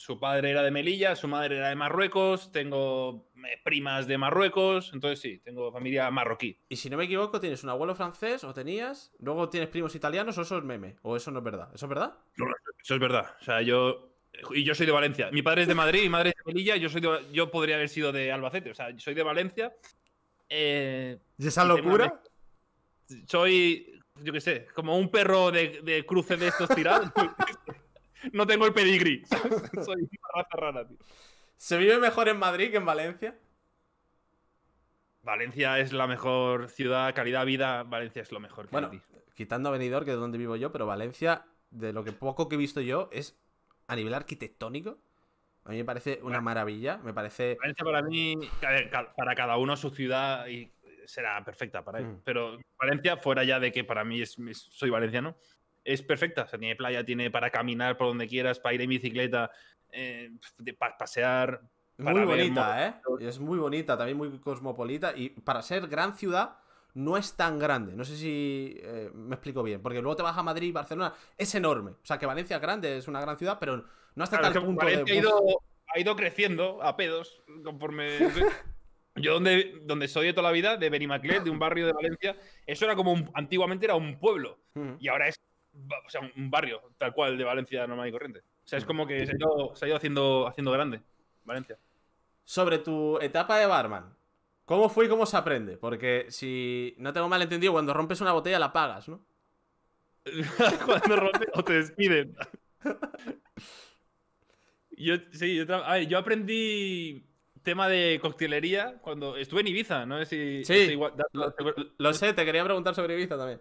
su padre era de Melilla, su madre era de Marruecos, tengo eh, primas de Marruecos, entonces sí, tengo familia marroquí. Y si no me equivoco, tienes un abuelo francés, o tenías, luego tienes primos italianos, o eso es meme, o eso no es verdad, ¿eso es verdad? eso es verdad, o sea, yo... Y yo soy de Valencia. Mi padre es de Madrid, mi madre es de Melilla, yo, soy yo podría haber sido de Albacete, o sea, soy de Valencia. ¿De eh, esa locura? Soy, yo qué sé, como un perro de, de cruce de estos tirados. no tengo el pedigrí. Soy una raza rara, tío. ¿Se vive mejor en Madrid que en Valencia? Valencia es la mejor ciudad, calidad de vida, Valencia es lo mejor. bueno, quitando a Benidorm, que es donde vivo yo, pero Valencia, de lo que poco que he visto yo, es a nivel arquitectónico. A mí me parece una maravilla, me parece... Valencia para mí, eh, para cada uno su ciudad y será perfecta para él. Mm. Pero Valencia, fuera ya de que para mí es, soy valenciano, es perfecta. O sea, tiene playa, tiene para caminar por donde quieras, para ir en bicicleta, eh, para pasear. muy bonita, ¿eh? Es muy bonita, también muy cosmopolita. Y para ser gran ciudad, no es tan grande. No sé si eh, me explico bien. Porque luego te vas a Madrid, Barcelona, es enorme. O sea, que Valencia es grande, es una gran ciudad, pero no hasta tal punto ha, ido, creciendo a pedos conforme... Yo donde, donde soy de toda la vida, de Benimaclet, de un barrio de Valencia, eso era como antiguamente era un pueblo. Mm. Y ahora es o sea, un barrio tal cual de Valencia normal y corriente. O sea, es como que se ha ido, haciendo, haciendo grande Valencia. Sobre tu etapa de barman, ¿cómo fue y cómo se aprende? Porque si no tengo mal entendido, cuando rompes una botella la pagas, ¿no? cuando rompes o te despiden. yo, aprendí tema de coctelería cuando estuve en Ibiza, no Sí, lo sé, te quería preguntar sobre Ibiza también.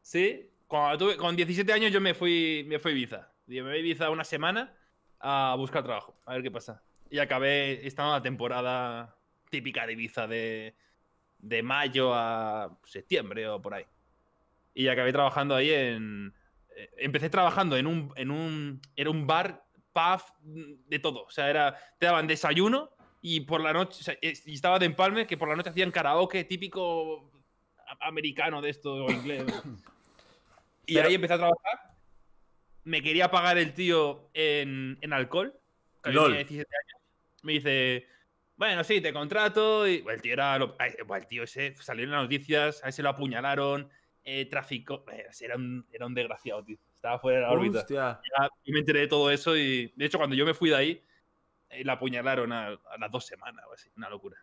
Sí, con 17 años yo me fui, me fui a Ibiza. me fui a Ibiza una semana a buscar trabajo, a ver qué pasa. Y acabé, estaba la temporada típica de Ibiza de, de mayo a septiembre o por ahí. Y acabé trabajando ahí en... Eh, empecé trabajando en un... En un era un bar, pub, de todo. O sea, era, te daban desayuno y por la noche... y estaba de empalme que por la noche hacían karaoke típico americano de esto o inglés. Y ahí empecé a trabajar. Me quería pagar el tío en, alcohol. Me dice, bueno, sí, te contrato. Y pues, el tío era. Pues, tío ese salió en las noticias, a ese lo apuñalaron, eh, traficó, tráfico. Eh, era un, desgraciado, tío. Estaba fuera de la órbita. Y me enteré de todo eso. Y de hecho, cuando yo me fui de ahí, eh, la apuñalaron a, las dos semanas o así. Una locura.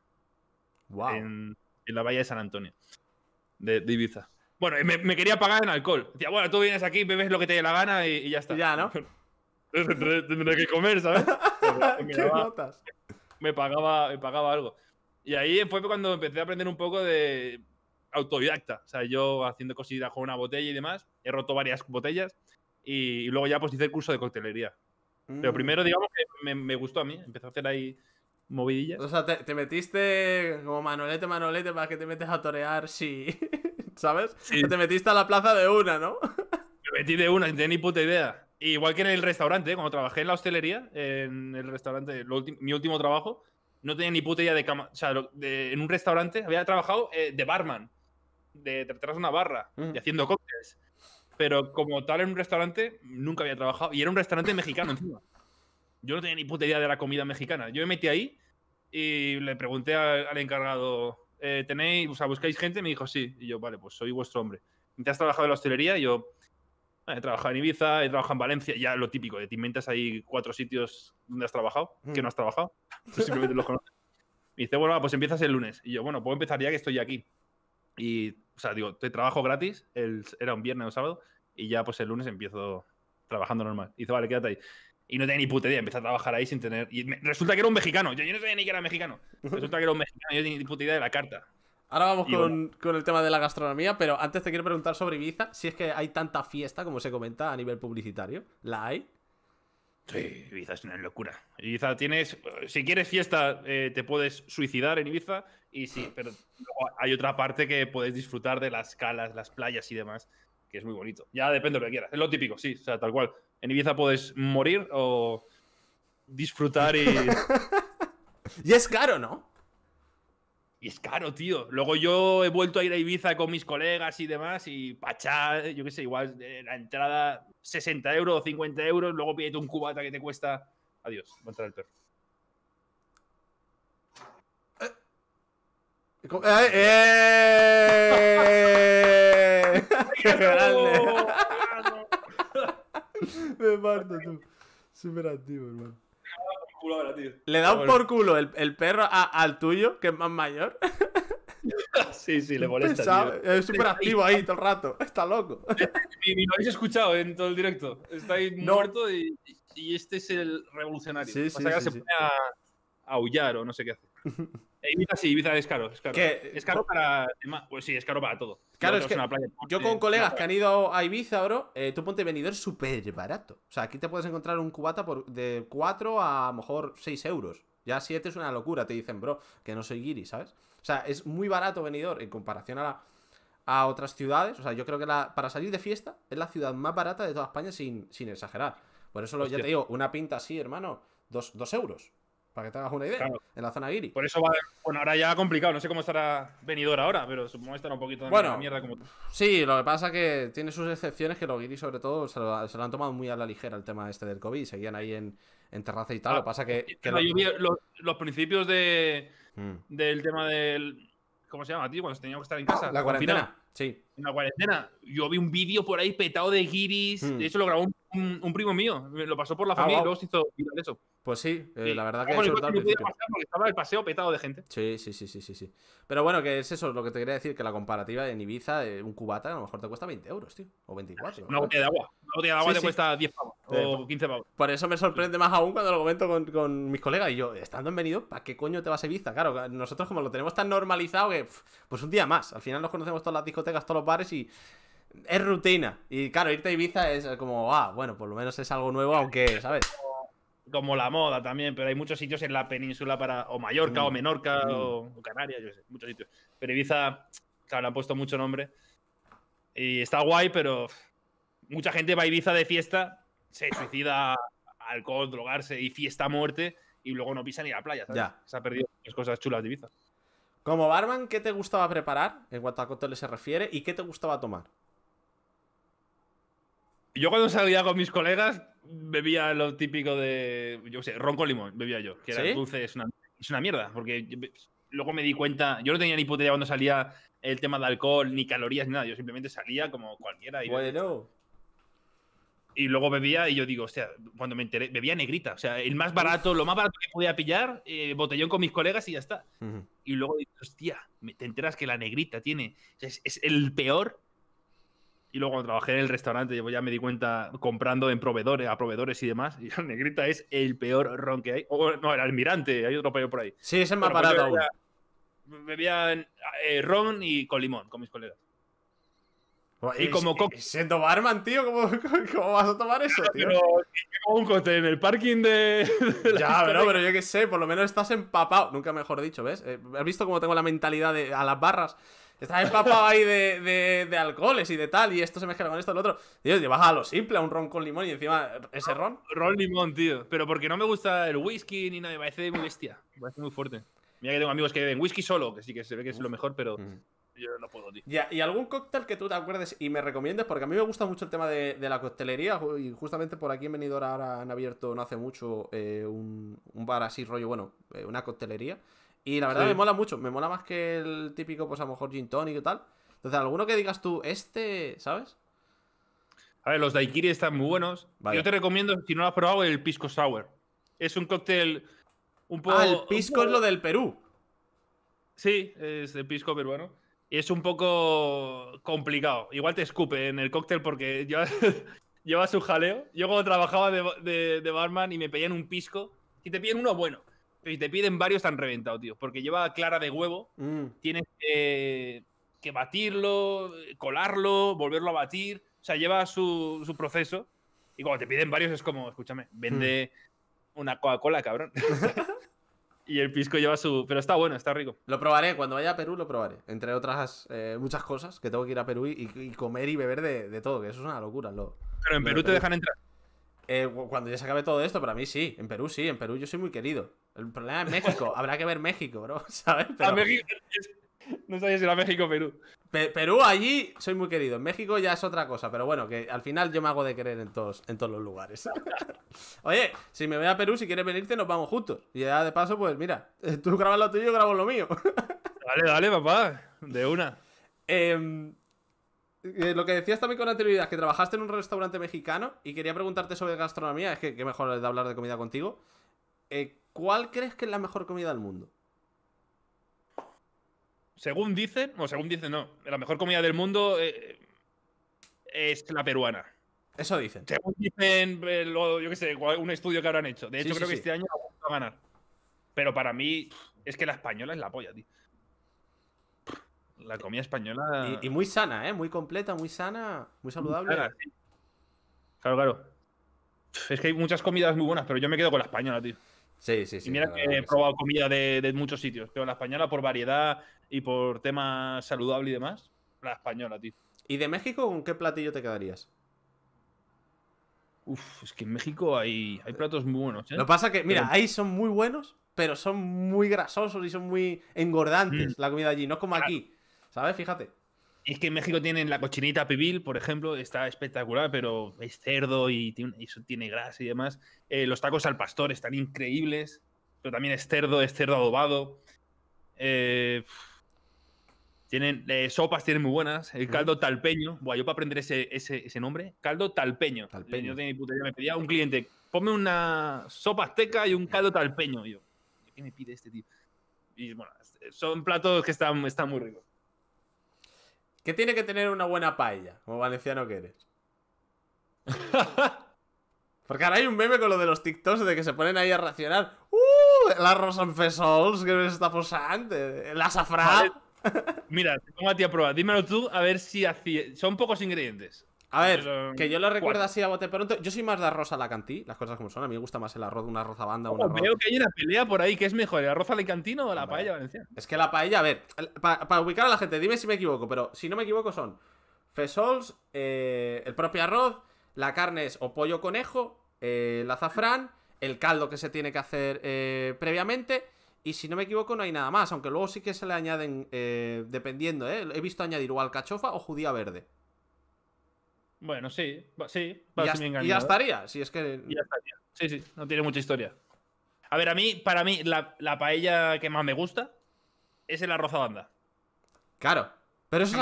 En, la bahía de San Antonio, de Ibiza. Bueno, me, quería pagar en alcohol. Decía, bueno, tú vienes aquí, bebes lo que te dé la gana y, ya está. Ya, ¿no? Tendré que comer, ¿sabes? ¿Qué notas? Me pagaba, me pagaba algo. Y ahí fue cuando empecé a aprender un poco de autodidacta. O sea, yo haciendo cositas con una botella y demás. He roto varias botellas. Y, luego ya pues hice el curso de coctelería. Pero mm. primero, digamos me, gustó a mí. Empecé a hacer ahí movidillas. O sea, te, metiste como manolete, manolete, para que te metes a torear sí... ¿sabes? Te metiste a la plaza de una, ¿no? Me metí de una, sin tener ni puta idea. Igual que en el restaurante, ¿eh? cuando trabajé en la hostelería, en el restaurante, mi último trabajo, no tenía ni puta idea de cama. O sea, en un restaurante había trabajado eh, de barman, de detrás de una barra mm. y haciendo cócteles. Pero como tal, en un restaurante nunca había trabajado. Y era un restaurante mexicano encima. Yo no tenía ni puta idea de la comida mexicana. Yo me metí ahí y le pregunté al encargado, eh, tenéis, o sea, buscáis gente, me dijo, sí. Y yo, vale, pues soy vuestro hombre. ¿Te has trabajado en la hostelería? Y yo, eh, he trabajado en Ibiza, he trabajado en Valencia, ya lo típico, de te inventas ahí cuatro sitios donde has trabajado, que mm. no has trabajado, Tú simplemente los conoces. Me dice, bueno, pues empiezas el lunes. Y yo, bueno, puedo empezar ya que estoy aquí. Y, o sea, digo, te trabajo gratis, era un viernes o sábado, y ya pues el lunes empiezo trabajando normal. Y dice, vale, quédate ahí. Y no tenía ni puta idea, empecé a trabajar ahí sin tener. resulta que era un mexicano, yo, no sabía ni que era mexicano. Resulta que era un mexicano, yo tenía ni puta idea de la carta. Ahora vamos con, el tema de la gastronomía, pero antes te quiero preguntar sobre Ibiza, si es que hay tanta fiesta como se comenta a nivel publicitario. ¿La hay? Sí, Ibiza es una locura. Ibiza tienes, si quieres fiesta, eh, te puedes suicidar en Ibiza y sí, pero hay otra parte que puedes disfrutar de las calas, las playas y demás, que es muy bonito. Ya depende de lo que quieras, es lo típico, sí, o sea, tal cual. En Ibiza puedes morir o disfrutar y. y es caro, ¿no? Y es caro, tío. Luego yo he vuelto a ir a Ibiza con mis colegas y demás y pachá, yo qué sé, igual eh, la entrada 60 euros o 50 euros, luego pídete un cubata que te cuesta. Adiós, voy perro. ¡Eh! Me parto tú. Súper activo, hermano. Le da un por culo el, perro al tuyo, que es más mayor. Sí, sí, le molesta. Pensaba, es súper activo ahí todo el rato. Está loco. Y lo habéis escuchado en todo el directo. Está ahí muerto y, este es el revolucionario. Sí, o sea, se pone a aullar o no sé qué hace. Eh, Ibiza sí, Ibiza es caro. Es caro, para. todo. Claro, yo con colegas que han ido a Ibiza, bro, eh, tú ponte venidor súper barato. O sea, aquí te puedes encontrar un cubata por, de 4 a, mejor 6 euros. Ya 7 es una locura, te dicen, bro, que no soy guiri, ¿sabes? O sea, es muy barato venidor en comparación a, a otras ciudades. O sea, yo creo que la, para salir de fiesta es la ciudad más barata de toda España sin, exagerar. Por eso, lo, ya te digo, una pinta así, hermano, 2 euros. Para que te hagas una idea. En la zona Guiri. Por eso va. Bueno, ahora ya ha complicado. No sé cómo estará venidora ahora, pero supongo que estará un poquito de bueno, mierda como Sí, lo que pasa que tiene sus excepciones que los Guiri, sobre todo, se lo, han tomado muy a la ligera el tema este del COVID. Seguían ahí en, terraza y tal. lo que ah, pasa que. que los... principios de, mm. del tema del. ¿Cómo se llama, tío? Cuando teníamos que estar en casa. La cuarentena. Sí. En la cuarentena. Yo vi un vídeo por ahí petado de guiris. Hmm. De hecho, lo grabó un, primo mío. Lo pasó por la ah, familia y luego se hizo eso. Pues sí, eh, la verdad ah, que, eso que estaba el paseo petado de gente. Sí, sí, sí, sí, sí, sí. Pero bueno, que es eso lo que te quería decir, que la comparativa en Ibiza, eh, un cubata a lo mejor te cuesta 20 euros, tío. O 24. Una botella de agua. Una botella de agua te cuesta 10 pavos eh, o 15 pavos. Por eso me sorprende más aún cuando lo comento con, con mis colegas. Y yo, estando en ¿para qué coño te vas a Ibiza? Claro, nosotros como lo tenemos tan normalizado que, pues un día más. Al final nos conocemos todos los discos te todos los bares y es rutina. Y claro, irte a Ibiza es como, ah, bueno, por lo menos es algo nuevo, aunque, ¿sabes? Como la moda también, pero hay muchos sitios en la península para, o Mallorca, o mm. Menorca, mm. o, Canarias, yo sé, muchos sitios. Pero Ibiza, claro, le han puesto mucho nombre. Y está guay, pero mucha gente va a Ibiza de fiesta, se suicida alcohol, drogarse y fiesta muerte, y luego no pisa ni la playa, ¿sabes? Ya. Se ha perdido las cosas chulas de Ibiza. Como barman, ¿qué te gustaba preparar en cuanto a cócteles se refiere y qué te gustaba tomar? Yo cuando salía con mis colegas bebía lo típico de, yo sé, ron con limón, bebía yo, que era dulce, es una, mierda, porque luego me di cuenta, yo no tenía ni puta cuando salía el tema de alcohol, ni calorías, ni nada, yo simplemente salía como cualquiera. Y bueno. Y luego bebía y yo digo, o sea, cuando me enteré, bebía negrita, o sea, el más barato, lo más barato que podía pillar, eh, botellón con mis colegas y ya está y luego dices, hostia, te enteras que la negrita tiene. es, es, el peor. Y luego cuando trabajé en el restaurante, ya me di cuenta comprando en proveedores, a proveedores y demás. Y la negrita es el peor ron que hay. O, no, el almirante, hay otro peor por ahí. Sí, es el más pues barato Bebían eh, ron y con limón con mis colegas. Y como siendo barman, tío, ¿cómo, vas a tomar eso, tío? Pero un cote en el parking de. ya, pero, yo qué sé, por lo menos estás empapado. Nunca mejor dicho, ¿ves? Eh, ¿Has visto cómo tengo la mentalidad de, a las barras? Estás empapado ahí de, de, alcoholes y de tal, y esto se mezcla con esto, el otro. Dios, llevas a lo simple, a un ron con limón y encima ese ah, ron. Ron limón, tío. Pero porque no me gusta el whisky ni nada, me parece muy bestia. Me parece muy fuerte. Mira que tengo amigos que beben whisky solo, que sí que se ve que es lo mejor, pero. Mm yo no puedo, tío. y algún cóctel que tú te acuerdes y me recomiendes, porque a mí me gusta mucho el tema de, la coctelería, y justamente por aquí en Benidorm ahora han abierto no hace mucho eh, un, bar así rollo, bueno, eh, una coctelería, y la verdad me mola mucho, me mola más que el típico, pues a lo mejor gin tonic y tal. Entonces, alguno que digas tú, este, ¿sabes? A ver, los daiquiri están muy buenos. Yo te recomiendo, si no lo has probado, el pisco sour. Es un cóctel un poco... Ah, el pisco es lo del Perú. Sí, es el pisco peruano. Y es un poco complicado. Igual te escupe en el cóctel porque lleva, lleva su jaleo. Yo cuando trabajaba de, barman y me pedían un pisco, si te piden uno, bueno. Pero si te piden varios, están reventado, tío. Porque lleva clara de huevo. Mm. Tienes que, batirlo, colarlo, volverlo a batir. O sea, lleva su, proceso. Y cuando te piden varios es como, escúchame, vende mm. una Coca-Cola, cabrón. Y el pisco lleva su. Pero está bueno, está rico. Lo probaré, cuando vaya a Perú lo probaré. Entre otras eh, muchas cosas, que tengo que ir a Perú y, comer y beber de, todo, que eso es una locura. Lo, pero en Perú te dejan entrar. Eh, cuando ya se acabe todo esto, para mí sí, en Perú sí, en Perú yo soy muy querido. El problema es México, habrá que ver México, bro, ¿sabes? A México, no sabía si era México o Perú. Perú allí soy muy querido. En México ya es otra cosa, pero bueno, que al final yo me hago de querer en todos, en todos los lugares. Oye, si me voy a Perú, si quieres venirte, nos vamos juntos. Y ya de paso, pues mira, tú grabas lo tuyo, yo grabo lo mío. dale, dale, papá. De una. Em, eh, lo que decías también con anterioridad, que trabajaste en un restaurante mexicano y quería preguntarte sobre gastronomía, es que qué mejor de hablar de comida contigo. Eh, ¿Cuál crees que es la mejor comida del mundo? según dicen, o según dicen, no, la mejor comida del mundo eh, es la peruana. Eso dicen. Según dicen, eh, yo qué sé, un estudio que habrán hecho. De hecho, creo que este año va a ganar. Pero para mí, es que la española es la polla, tío. La comida española. Y, muy sana, ¿eh? Muy completa, muy sana, muy saludable. claro, claro. Es que hay muchas comidas muy buenas, pero yo me quedo con la española, tío. Sí, sí, sí. Y mira que he probado comida de, muchos sitios, pero la española por variedad y por tema saludable y demás, la española, tío. ¿Y de México con qué platillo te quedarías? Uf, es que en México hay, hay platos muy buenos, ¿eh? Lo pasa que, mira, ahí son muy buenos, pero son muy grasosos y son muy engordantes mm. la comida allí, no es como aquí, ¿sabes? Fíjate. Es que en México tienen la cochinita pibil, por ejemplo, está espectacular, pero es cerdo y, tiene, eso tiene grasa y demás. Eh, los tacos al pastor están increíbles, pero también es cerdo, es cerdo adobado. Eh, tienen eh, sopas, tienen muy buenas. El caldo talpeño, Buah, yo para aprender ese, nombre, caldo talpeño. Yo puta, me pedía un cliente, ponme una sopa azteca y un caldo talpeño. Y yo, ¿qué me pide este tío? Y bueno, son platos que están muy ricos. ¿Qué tiene que tener una buena paella? Como valenciano que eres. Porque ahora hay un meme con lo de los TikToks de que se ponen ahí a racionar. ¡Uh! El arroz en fesols que me está posante. El azafrán. Mira, te pongo a ti a prueba. Dímelo tú a ver si hacía. Son pocos ingredientes. A ver, um, que yo lo recuerdo así a bote pronto. Yo soy más de arroz cantí, las cosas como son. A mí me gusta más el arroz de una oh, arroz banda Veo que hay una pelea por ahí. que es mejor, el arroz alicantino o la paella valenciana? Es que la paella, a ver, para, ubicar a la gente, dime si me equivoco, pero si no me equivoco son fesols, eh, el propio arroz, la carne es o pollo conejo, eh, el azafrán, el caldo que se tiene que hacer eh, previamente. Y si no me equivoco, no hay nada más, aunque luego sí que se le añaden, dependiendo, ¿eh? He visto añadir o alcachofa o judía verde. Bueno, sí, sí. ya, y ya estaría, si es que... ya estaría. Sí, sí, no tiene mucha historia. A ver, a mí, para mí, la, paella que más me gusta es el arroz a banda. Claro, pero es,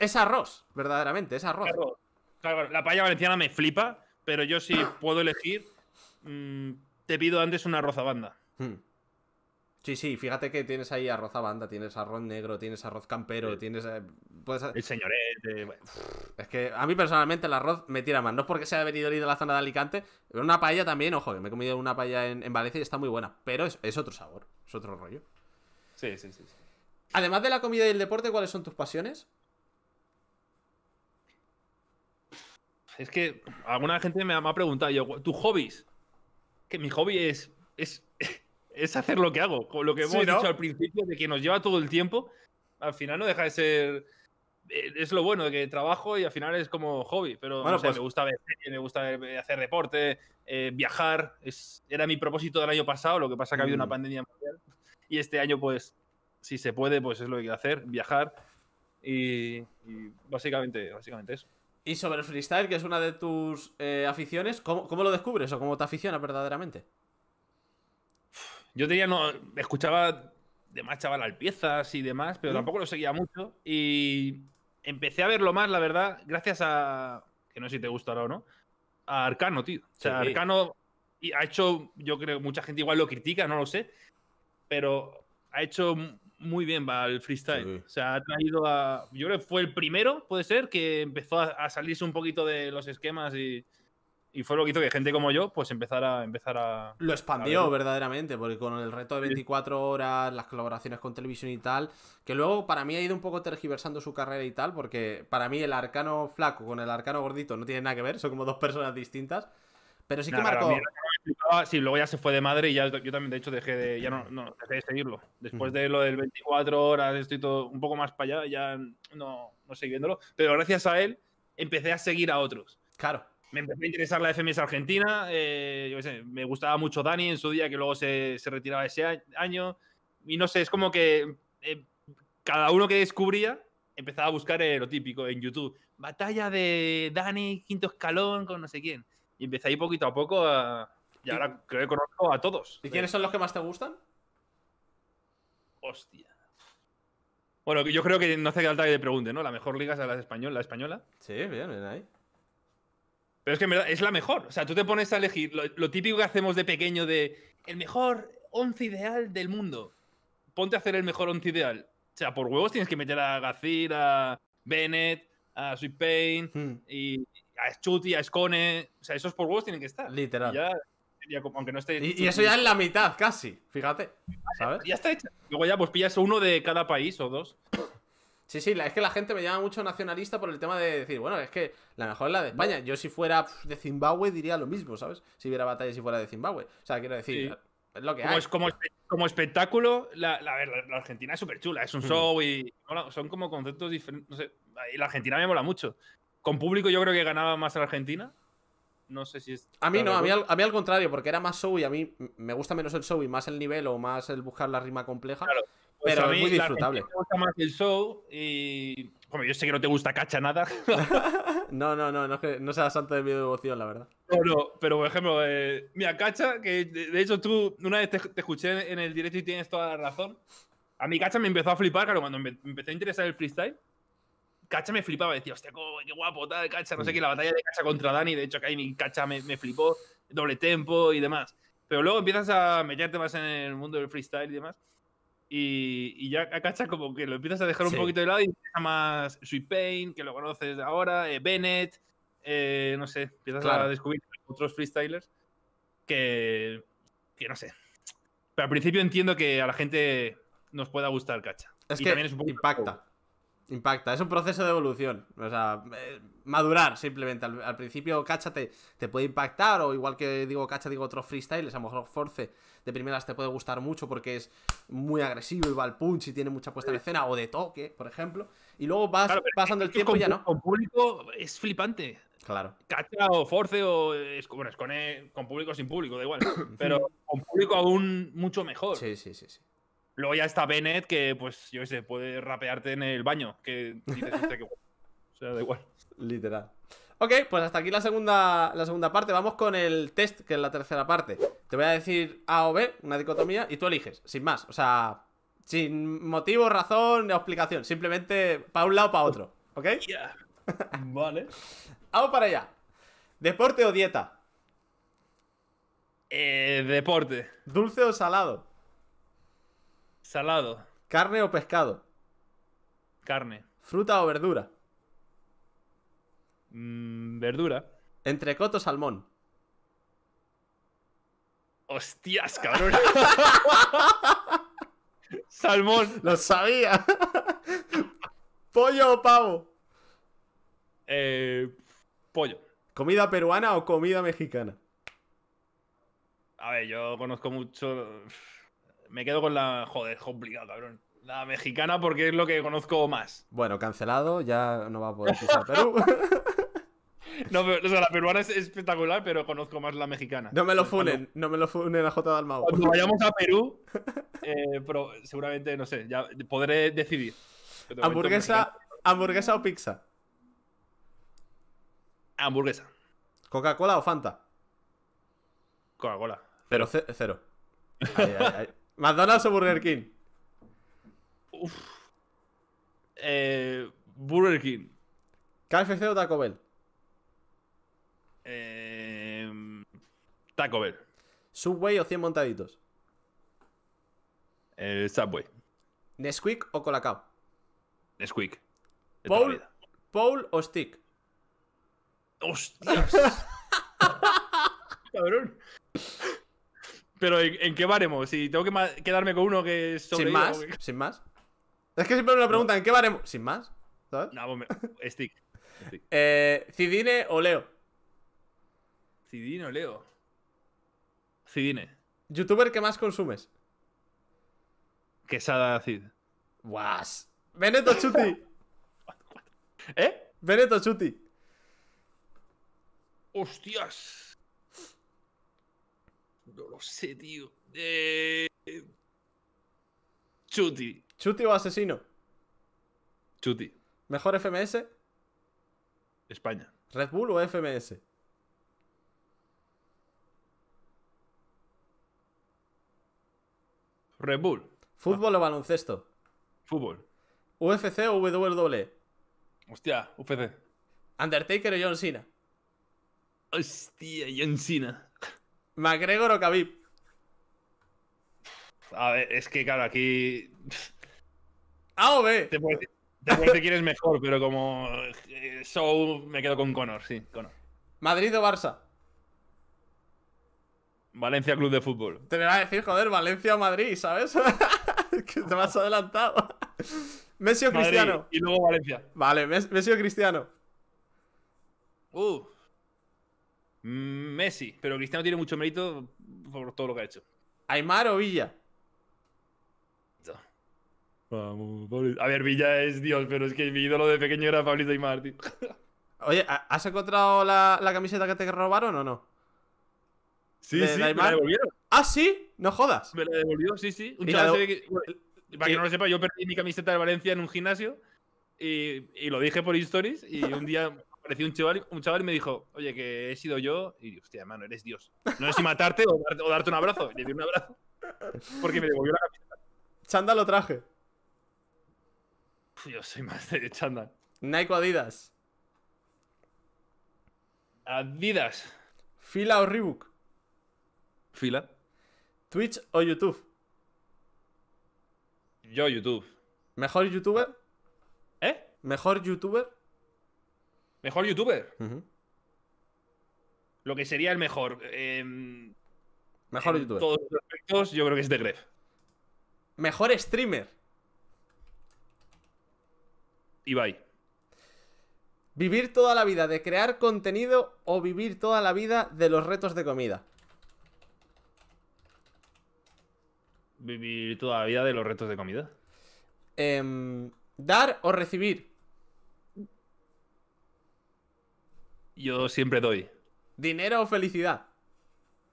es, arroz, verdaderamente, es arroz. Claro, la paella valenciana me flipa, pero yo si puedo elegir, mm, te pido antes una arroz a banda. Hmm. Sí, sí, fíjate que tienes ahí arroz a banda, tienes arroz negro, tienes arroz campero, tienes. Eh, pues, eh, el señorete. Es que a mí personalmente el arroz me tira más. No es porque sea venido de la zona de Alicante, pero una paella también, ojo, que me he comido una paella en, Valencia y está muy buena. Pero es, otro sabor, es otro rollo. Sí, sí, sí, Además de la comida y el deporte, ¿cuáles son tus pasiones? Es que alguna gente me ha, preguntado, yo, ¿tus hobbies? Que mi hobby es, es es hacer lo que hago, lo que hemos dicho al principio, de que nos lleva todo el tiempo. Al final no deja de ser. Eh, es lo bueno de que trabajo y al final es como hobby, pero pues me gusta ver me gusta eh, hacer deporte, eh, viajar. Es, era mi propósito del año pasado, lo que pasa que ha habido una mm. pandemia mundial. Y este año, pues, si se puede, pues es lo que hay hacer, viajar. Y, básicamente, básicamente eso. Y sobre el freestyle, que es una de tus aficiones, ¿cómo, ¿cómo, lo descubres o cómo te aficionas verdaderamente? Yo tenía, no, escuchaba de más chaval piezas y demás, pero tampoco lo seguía mucho. Y empecé a verlo más, la verdad, gracias a. Que no sé si te gustará o no. A Arcano, tío. O sea, Arcano y ha hecho. Yo creo que mucha gente igual lo critica, no lo sé. Pero ha hecho muy bien va el freestyle. O sea, ha traído a. Yo creo que fue el primero, puede ser, que empezó a salirse un poquito de los esquemas y y fue lo que hizo que gente como yo pues empezara, empezar a... Lo expandió verdaderamente, porque con el reto de 24 horas, las colaboraciones con televisión y tal, que luego para mí ha ido un poco tergiversando su carrera y tal, porque para mí el arcano flaco con el arcano gordito no tiene nada que ver, son como dos personas distintas. Pero sí que marcó. sí, luego ya se fue de madre y yo también, de hecho, dejé de. Ya no, seguirlo. Después de lo del 24 horas, estoy todo un poco más para allá, ya no, no seguí Pero gracias a él empecé a seguir a otros. Claro me empezó a interesar la FMS Argentina. Eh, me gustaba mucho Dani en su día, que luego se, retiraba ese año. Y no sé, es como que eh, cada uno que descubría empezaba a buscar eh, lo típico en YouTube. Batalla de Dani, quinto escalón, con no sé quién. Y empecé ahí poquito a poco a, Y ahora creo que conozco a todos. ¿Y quiénes son los que más te gustan? Hostia. Bueno, yo creo que no hace falta que te pregunte, ¿no? La mejor liga es la española, la española. Sí, bien ahí es que es la mejor. O sea, tú te pones a elegir lo, típico que hacemos de pequeño de el mejor once ideal del mundo. Ponte a hacer el mejor once ideal. O sea, por huevos tienes que meter a Gazir, a Bennett, a Sweet Pain hmm. y a Schutti, a Scone. O sea, esos por huevos tienen que estar. Literal. Y eso ya es la mitad, casi. Fíjate. Ya está hecho. Luego ya pues pillas uno de cada país o dos. Sí, sí, es que la gente me llama mucho nacionalista por el tema de decir, bueno, es que la mejor es la de España. Yo si fuera de Zimbabue diría lo mismo, ¿sabes? Si hubiera batalla si fuera de Zimbabue. O sea, quiero decir, es lo que como hay. Es, como, como, espectáculo, la, la, Argentina es súper chula, es un mm. show y son como conceptos diferentes. No sé, y la Argentina me mola mucho. Con público yo creo que ganaba más la Argentina. No sé si es... A mí no, a mí, al, a mí al contrario, porque era más show y a mí me gusta menos el show y más el nivel o más el buscar la rima compleja. Pues pero es muy disfrutable. Me gusta más el show y. Como yo sé que no te gusta cacha nada. no, no, no, no, es que no sea santo de mi devoción, la verdad. Pero, pero por ejemplo, eh, mira, cacha, que de, hecho tú una vez te, escuché en el directo y tienes toda la razón. A mi cacha me empezó a flipar, claro, cuando me empecé a interesar el freestyle. Cacha me flipaba, decía, hostia, qué guapo, tal, Cacha, no sé mm. qué, la batalla de Cacha contra Dani, de hecho que ahí mi Cacha me, me flipó, doble tempo y demás. Pero luego empiezas a meterte más en el mundo del freestyle y demás. Y, ya ya Cacha como que lo empiezas a dejar un poquito de lado y empieza más Sweet Pain, que lo conoces ahora, eh, Bennett, eh, no sé, empiezas a descubrir otros freestylers que, que no sé. Pero al principio entiendo que a la gente nos pueda gustar Cacha. Es que también es un impacta impacta. Es un proceso de evolución. O sea, eh, madurar simplemente. Al, principio, cacha te, puede impactar, o igual que digo cacha, digo otro freestyles. A lo mejor Force de primeras te puede gustar mucho porque es muy agresivo y va al punch y tiene mucha puesta en escena, o de toque, por ejemplo. Y luego vas pasando el tiempo y ya no. Con público es flipante. Claro. Cacha o Force o. Es, bueno, es con, con público sin público, da igual. pero con público aún mucho mejor. Sí, sí, sí. sí. Luego ya está benet que pues, yo qué sé, puede rapearte en el baño. Que dices, O sea, da igual. Literal. Ok, pues hasta aquí la segunda, la segunda parte. Vamos con el test, que es la tercera parte. Te voy a decir A o B, una dicotomía, y tú eliges, sin más. O sea, sin motivo, razón ni explicación. Simplemente para un lado o para otro. ¿Ok? ya. vale. Vamos para allá. ¿Deporte o dieta? Eh, deporte. ¿Dulce o salado? Salado. Carne o pescado. Carne. Fruta o verdura. Mm, verdura. Entrecoto o salmón. Hostias, cabrón. salmón. Lo sabía. ¿Pollo o pavo? Eh, pollo. ¿Comida peruana o comida mexicana? A ver, yo conozco mucho. Me quedo con la. Joder, complicado, cabrón. La mexicana porque es lo que conozco más. Bueno, cancelado, ya no va a poder a Perú. no, pero, o sea, la peruana es espectacular, pero conozco más la mexicana. No me lo funen, no me lo funen a J. Dalmau. Cuando vayamos a Perú, eh, pero seguramente, no sé, ya podré decidir. ¿Hamburguesa, ¿Hamburguesa o pizza? Hamburguesa. ¿Coca-Cola o Fanta? Coca-Cola. Pero cero. Ay, ay, ay. ¿McDonald's o Burger King? Uf. Eh, Burger King. ¿KFC o Taco Bell? Em, Taco Bell. ¿Subway o 100 montaditos? Eh, Subway. ¿Nesquik o Colacao? Nesquik. Paul, o Stick. ¡Hostias! Cabrón. Pero ¿en, qué baremo? Si tengo que quedarme con uno que es Sin más, sin más. Es que siempre me lo preguntan, ¿en qué baremo? Sin más, ¿sabes? No, Stick. Eh, ¿Cidine o Leo? ¿Cidine o Leo? Cidine. ¿Youtuber que más consumes? Quesada Cid. Guas. Beneto Chuti. ¿Eh? Beneto Chuti. Hostias lo sé, tío. Eh, Chuti. ¿Chuti o asesino? Chuti. ¿Mejor FMS? España. ¿Red Bull o FMS? Red Bull. ¿Fútbol o baloncesto? Fútbol. ¿UFC o WWE? Hostia, UFC. ¿Undertaker o John Cena? Hostia, John Cena. McGregor o Khabib. A ver, es que claro, aquí. A o B. Te puedes, decir quién es mejor, pero como eh, show me quedo con Conor, sí, Conor. Madrid o Barça. Valencia Club de Fútbol. Te me a decir, joder, Valencia o Madrid, ¿sabes? que te vas adelantado. Messi o Cristiano. Y luego Valencia. Vale, Messi o Cristiano. Uh. Mm, Messi, pero Cristiano tiene mucho mérito por todo lo que ha hecho. Aymar o Villa. Vamos, A ver, Villa es Dios, pero es que mi ídolo de pequeño era Pablito Aymar, tío. Oye, ¿has encontrado la, camiseta que te robaron o no? Sí, sí, me la devolvieron. ¿Ah, sí? No jodas. Me la devolvió, sí, sí. para que no lo sepa, yo perdí mi camiseta de Valencia en un gimnasio y, lo dije por stories y un día apareció un chaval, un chaval y me dijo, oye, que he sido yo. Y digo, hostia, hermano, eres Dios. No sé si matarte o, darte un abrazo. le di un abrazo. Porque me devolvió la camiseta. Chándal lo traje. Yo soy más de chándal. Nike o Adidas. Adidas. Fila o rebook? Fila. Twitch o YouTube. Yo, YouTube. ¿Mejor youtuber? ¿Eh? ¿Mejor youtuber? Mejor youtuber. Lo que sería el mejor. Em, mejor youtuber. todos los aspectos, yo creo que es de Mejor streamer. Ibai. ¿Vivir toda la vida de crear contenido o vivir toda la vida de los retos de comida? Vivir toda la vida de los retos de comida. Em, ¿Dar o recibir? Yo siempre doy. ¿Dinero o felicidad?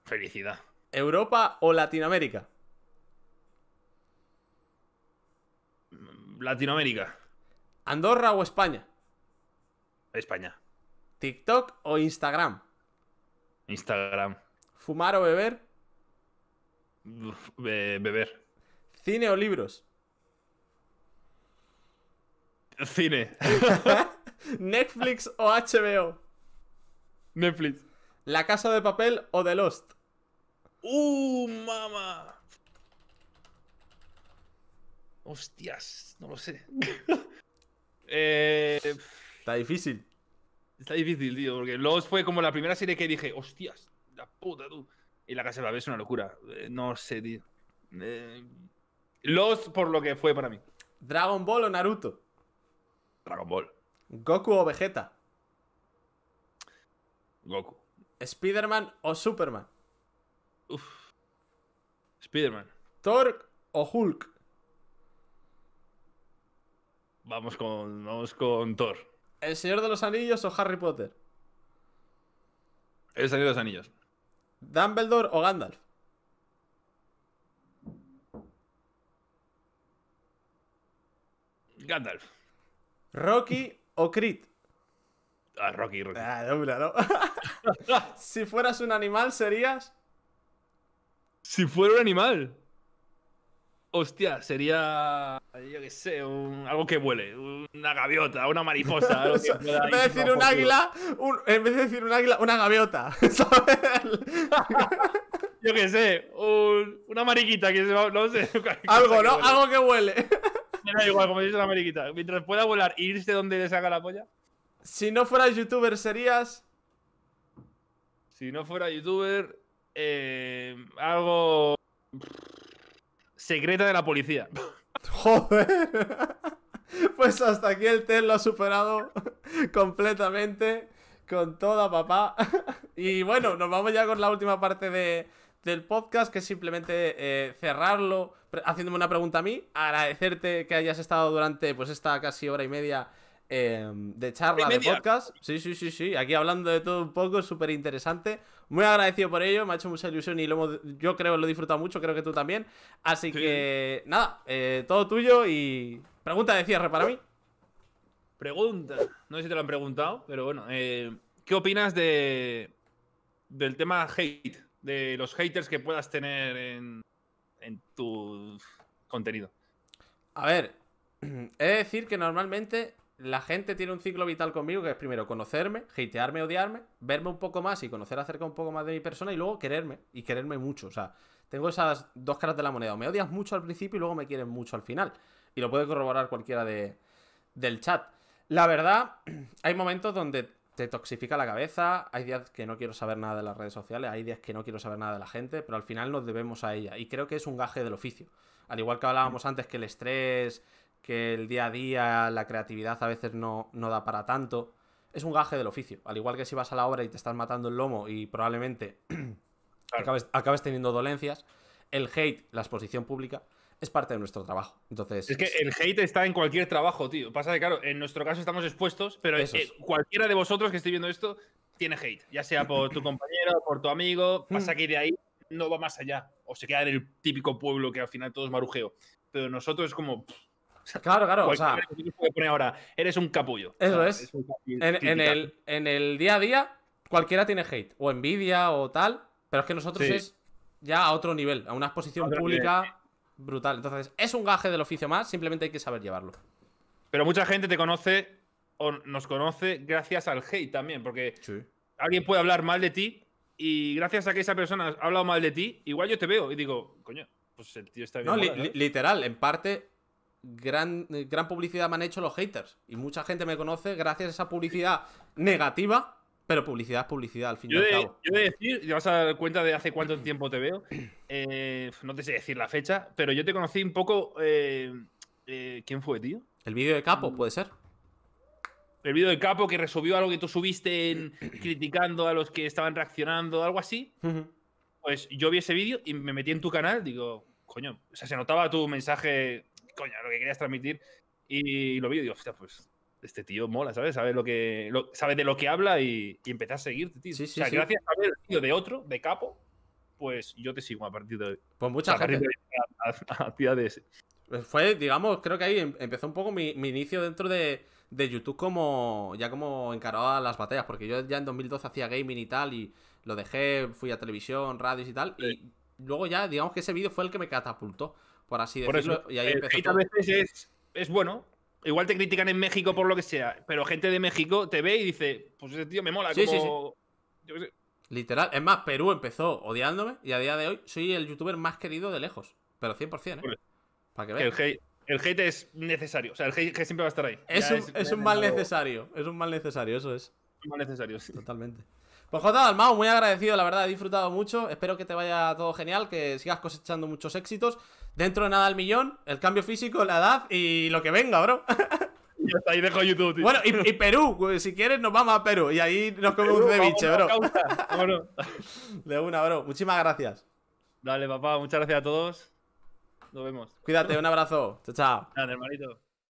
Felicidad. ¿Europa o Latinoamérica? Latinoamérica. ¿Andorra o España? España. ¿TikTok o Instagram? Instagram. ¿Fumar o beber? beber. ¿Cine o libros? Cine. ¿Netflix o HBO? Netflix. ¿La casa de papel o The Lost? ¡Uh, mamá! Hostias, no lo sé. Eh, está difícil. Está difícil, tío, porque Lost fue como la primera serie que dije, hostias, la puta, tú. Y la casa de papel es una locura. Eh, no sé, tío. Eh, Lost por lo que fue para mí. ¿Dragon Ball o Naruto? Dragon Ball. ¿Goku o Vegeta? Goku. ¿Spider-Man o Superman? Uf. Spider-Man. ¿Thor o Hulk? Vamos con, vamos con Thor. ¿El Señor de los Anillos o Harry Potter? El Señor de los Anillos. ¿Dumbledore o Gandalf? Gandalf. ¿Rocky o Creed? Ah, Rocky, Rocky. Ah, si fueras un animal, serías. Si fuera un animal. Hostia, sería. Yo qué sé, algo que vuele. Una gaviota, una mariposa. en vez de decir un águila, en vez de decir un águila, una gaviota. yo qué sé, una mariquita que se No sé. Algo, ¿no? algo que huele. Me igual, como dice la mariquita. Mientras pueda volar e irse donde le saca la polla. Si no fueras youtuber, serías. Si no fuera youtuber, eh, algo. Secreta de la policía. Joder. Pues hasta aquí el test lo ha superado completamente. Con toda, papá. Y bueno, nos vamos ya con la última parte de, del podcast, que es simplemente eh, cerrarlo haciéndome una pregunta a mí. Agradecerte que hayas estado durante pues esta casi hora y media Em, de charla, de podcast. Sí, sí, sí, sí. Aquí hablando de todo un poco, súper interesante. Muy agradecido por ello, me ha hecho mucha ilusión y lo yo creo lo he disfrutado mucho, creo que tú también. Así que, nada, eh, todo tuyo y pregunta de cierre para mí. Pregunta, no sé si te lo han preguntado, pero bueno, eh, ¿qué opinas de del tema hate, de los haters que puedas tener en, en tu contenido? A ver, he de decir que normalmente la gente tiene un ciclo vital conmigo que es primero conocerme, hatearme, odiarme, verme un poco más y conocer acerca un poco más de mi persona y luego quererme y quererme mucho. O sea, tengo esas dos caras de la moneda. O me odias mucho al principio y luego me quieres mucho al final. Y lo puede corroborar cualquiera de, del chat. La verdad, hay momentos donde te toxifica la cabeza, hay días que no quiero saber nada de las redes sociales, hay días que no quiero saber nada de la gente, pero al final nos debemos a ella y creo que es un gaje del oficio. Al igual que hablábamos antes que el estrés, que el día a día, la creatividad a veces no, no da para tanto. Es un gaje del oficio. Al igual que si vas a la obra y te estás matando el lomo y probablemente acabes, teniendo dolencias, el hate, la exposición pública, es parte de nuestro trabajo. Entonces, es que el hate está en cualquier trabajo, tío. Pasa de claro, en nuestro caso estamos expuestos, pero eh, cualquiera de vosotros que esté viendo esto tiene hate, ya sea por tu compañero, por tu amigo, hmm. pasa que de ahí no va más allá, o se queda en el típico pueblo que al final todo es marujeo. Pero nosotros es como, claro, claro. O sea, ahora, eres un capullo. Eso es. En, el, día a día, cualquiera tiene hate, o envidia o tal, pero es que nosotros es ya a otro nivel, a una exposición pública brutal. Entonces, es un gaje del oficio más, simplemente hay que saber llevarlo. Pero mucha gente te conoce o nos conoce gracias al hate también, porque alguien puede hablar mal de ti y gracias a que esa persona ha hablado mal de ti, igual yo te veo y digo, coño, pues el tío está bien. literal, en parte gran, eh, gran publicidad me han hecho los haters. Y mucha gente me conoce gracias a esa publicidad negativa, pero publicidad es publicidad, al fin y al cabo. yo decir, ya vas a dar cuenta de hace cuánto tiempo te veo. Eh, no te sé decir la fecha, pero yo te conocí un poco. Eh, ¿Quién fue, tío? El vídeo de Capo, puede ser. El vídeo de Capo que resubió algo que tú subiste criticando a los que estaban reaccionando, algo así. Pues yo vi ese vídeo y me metí en tu canal, digo, coño, o sea, se notaba tu mensaje coño, lo que querías transmitir. Y lo vi y digo, hostia, pues este tío mola, ¿sabes? Sabe, lo que, sabe de lo que habla y, y empecé a seguirte, tío. o sea, gracias a ver vídeo de otro, de capo, pues yo te sigo a partir de hoy. Pues mucha gracias gente. Pues fue, digamos, creo que ahí em, empezó un poco mi, inicio dentro de, de, YouTube como ya como encaraba a las batallas, porque yo ya en 2012 hacía gaming y tal, y lo dejé, fui a televisión, radios y tal, y luego ya, digamos que ese vídeo fue el que me catapultó por así decirlo. y ahí eh, a veces es, es bueno, Igual te critican en México por lo que sea, pero gente de México te ve y dice, pues ese tío me mola, sí, sí, sí. Literal. Es más, Perú empezó odiándome y a día de hoy soy el youtuber más querido de lejos. Pero 100%, ¿eh? Para que veas. El hate, es necesario. O sea, el hate, siempre va a estar ahí. Es, un, es, un, mal necesario. Es un mal necesario, eso es. Un mal necesario, sí. Totalmente. Pues Jota Dalmau, muy agradecido, la verdad, he disfrutado mucho. Espero que te vaya todo genial, que sigas cosechando muchos éxitos. Dentro de nada al millón, el cambio físico, la edad y lo que venga, bro. Y hasta ahí dejo YouTube, tío. Bueno, y, Perú, si quieres nos vamos a Perú y ahí nos comemos un ceviche, bro. De una, bro. Muchísimas gracias. Dale, papá, muchas gracias a todos. Nos vemos. Cuídate, un abrazo. Chao, chao. Dale, hermanito.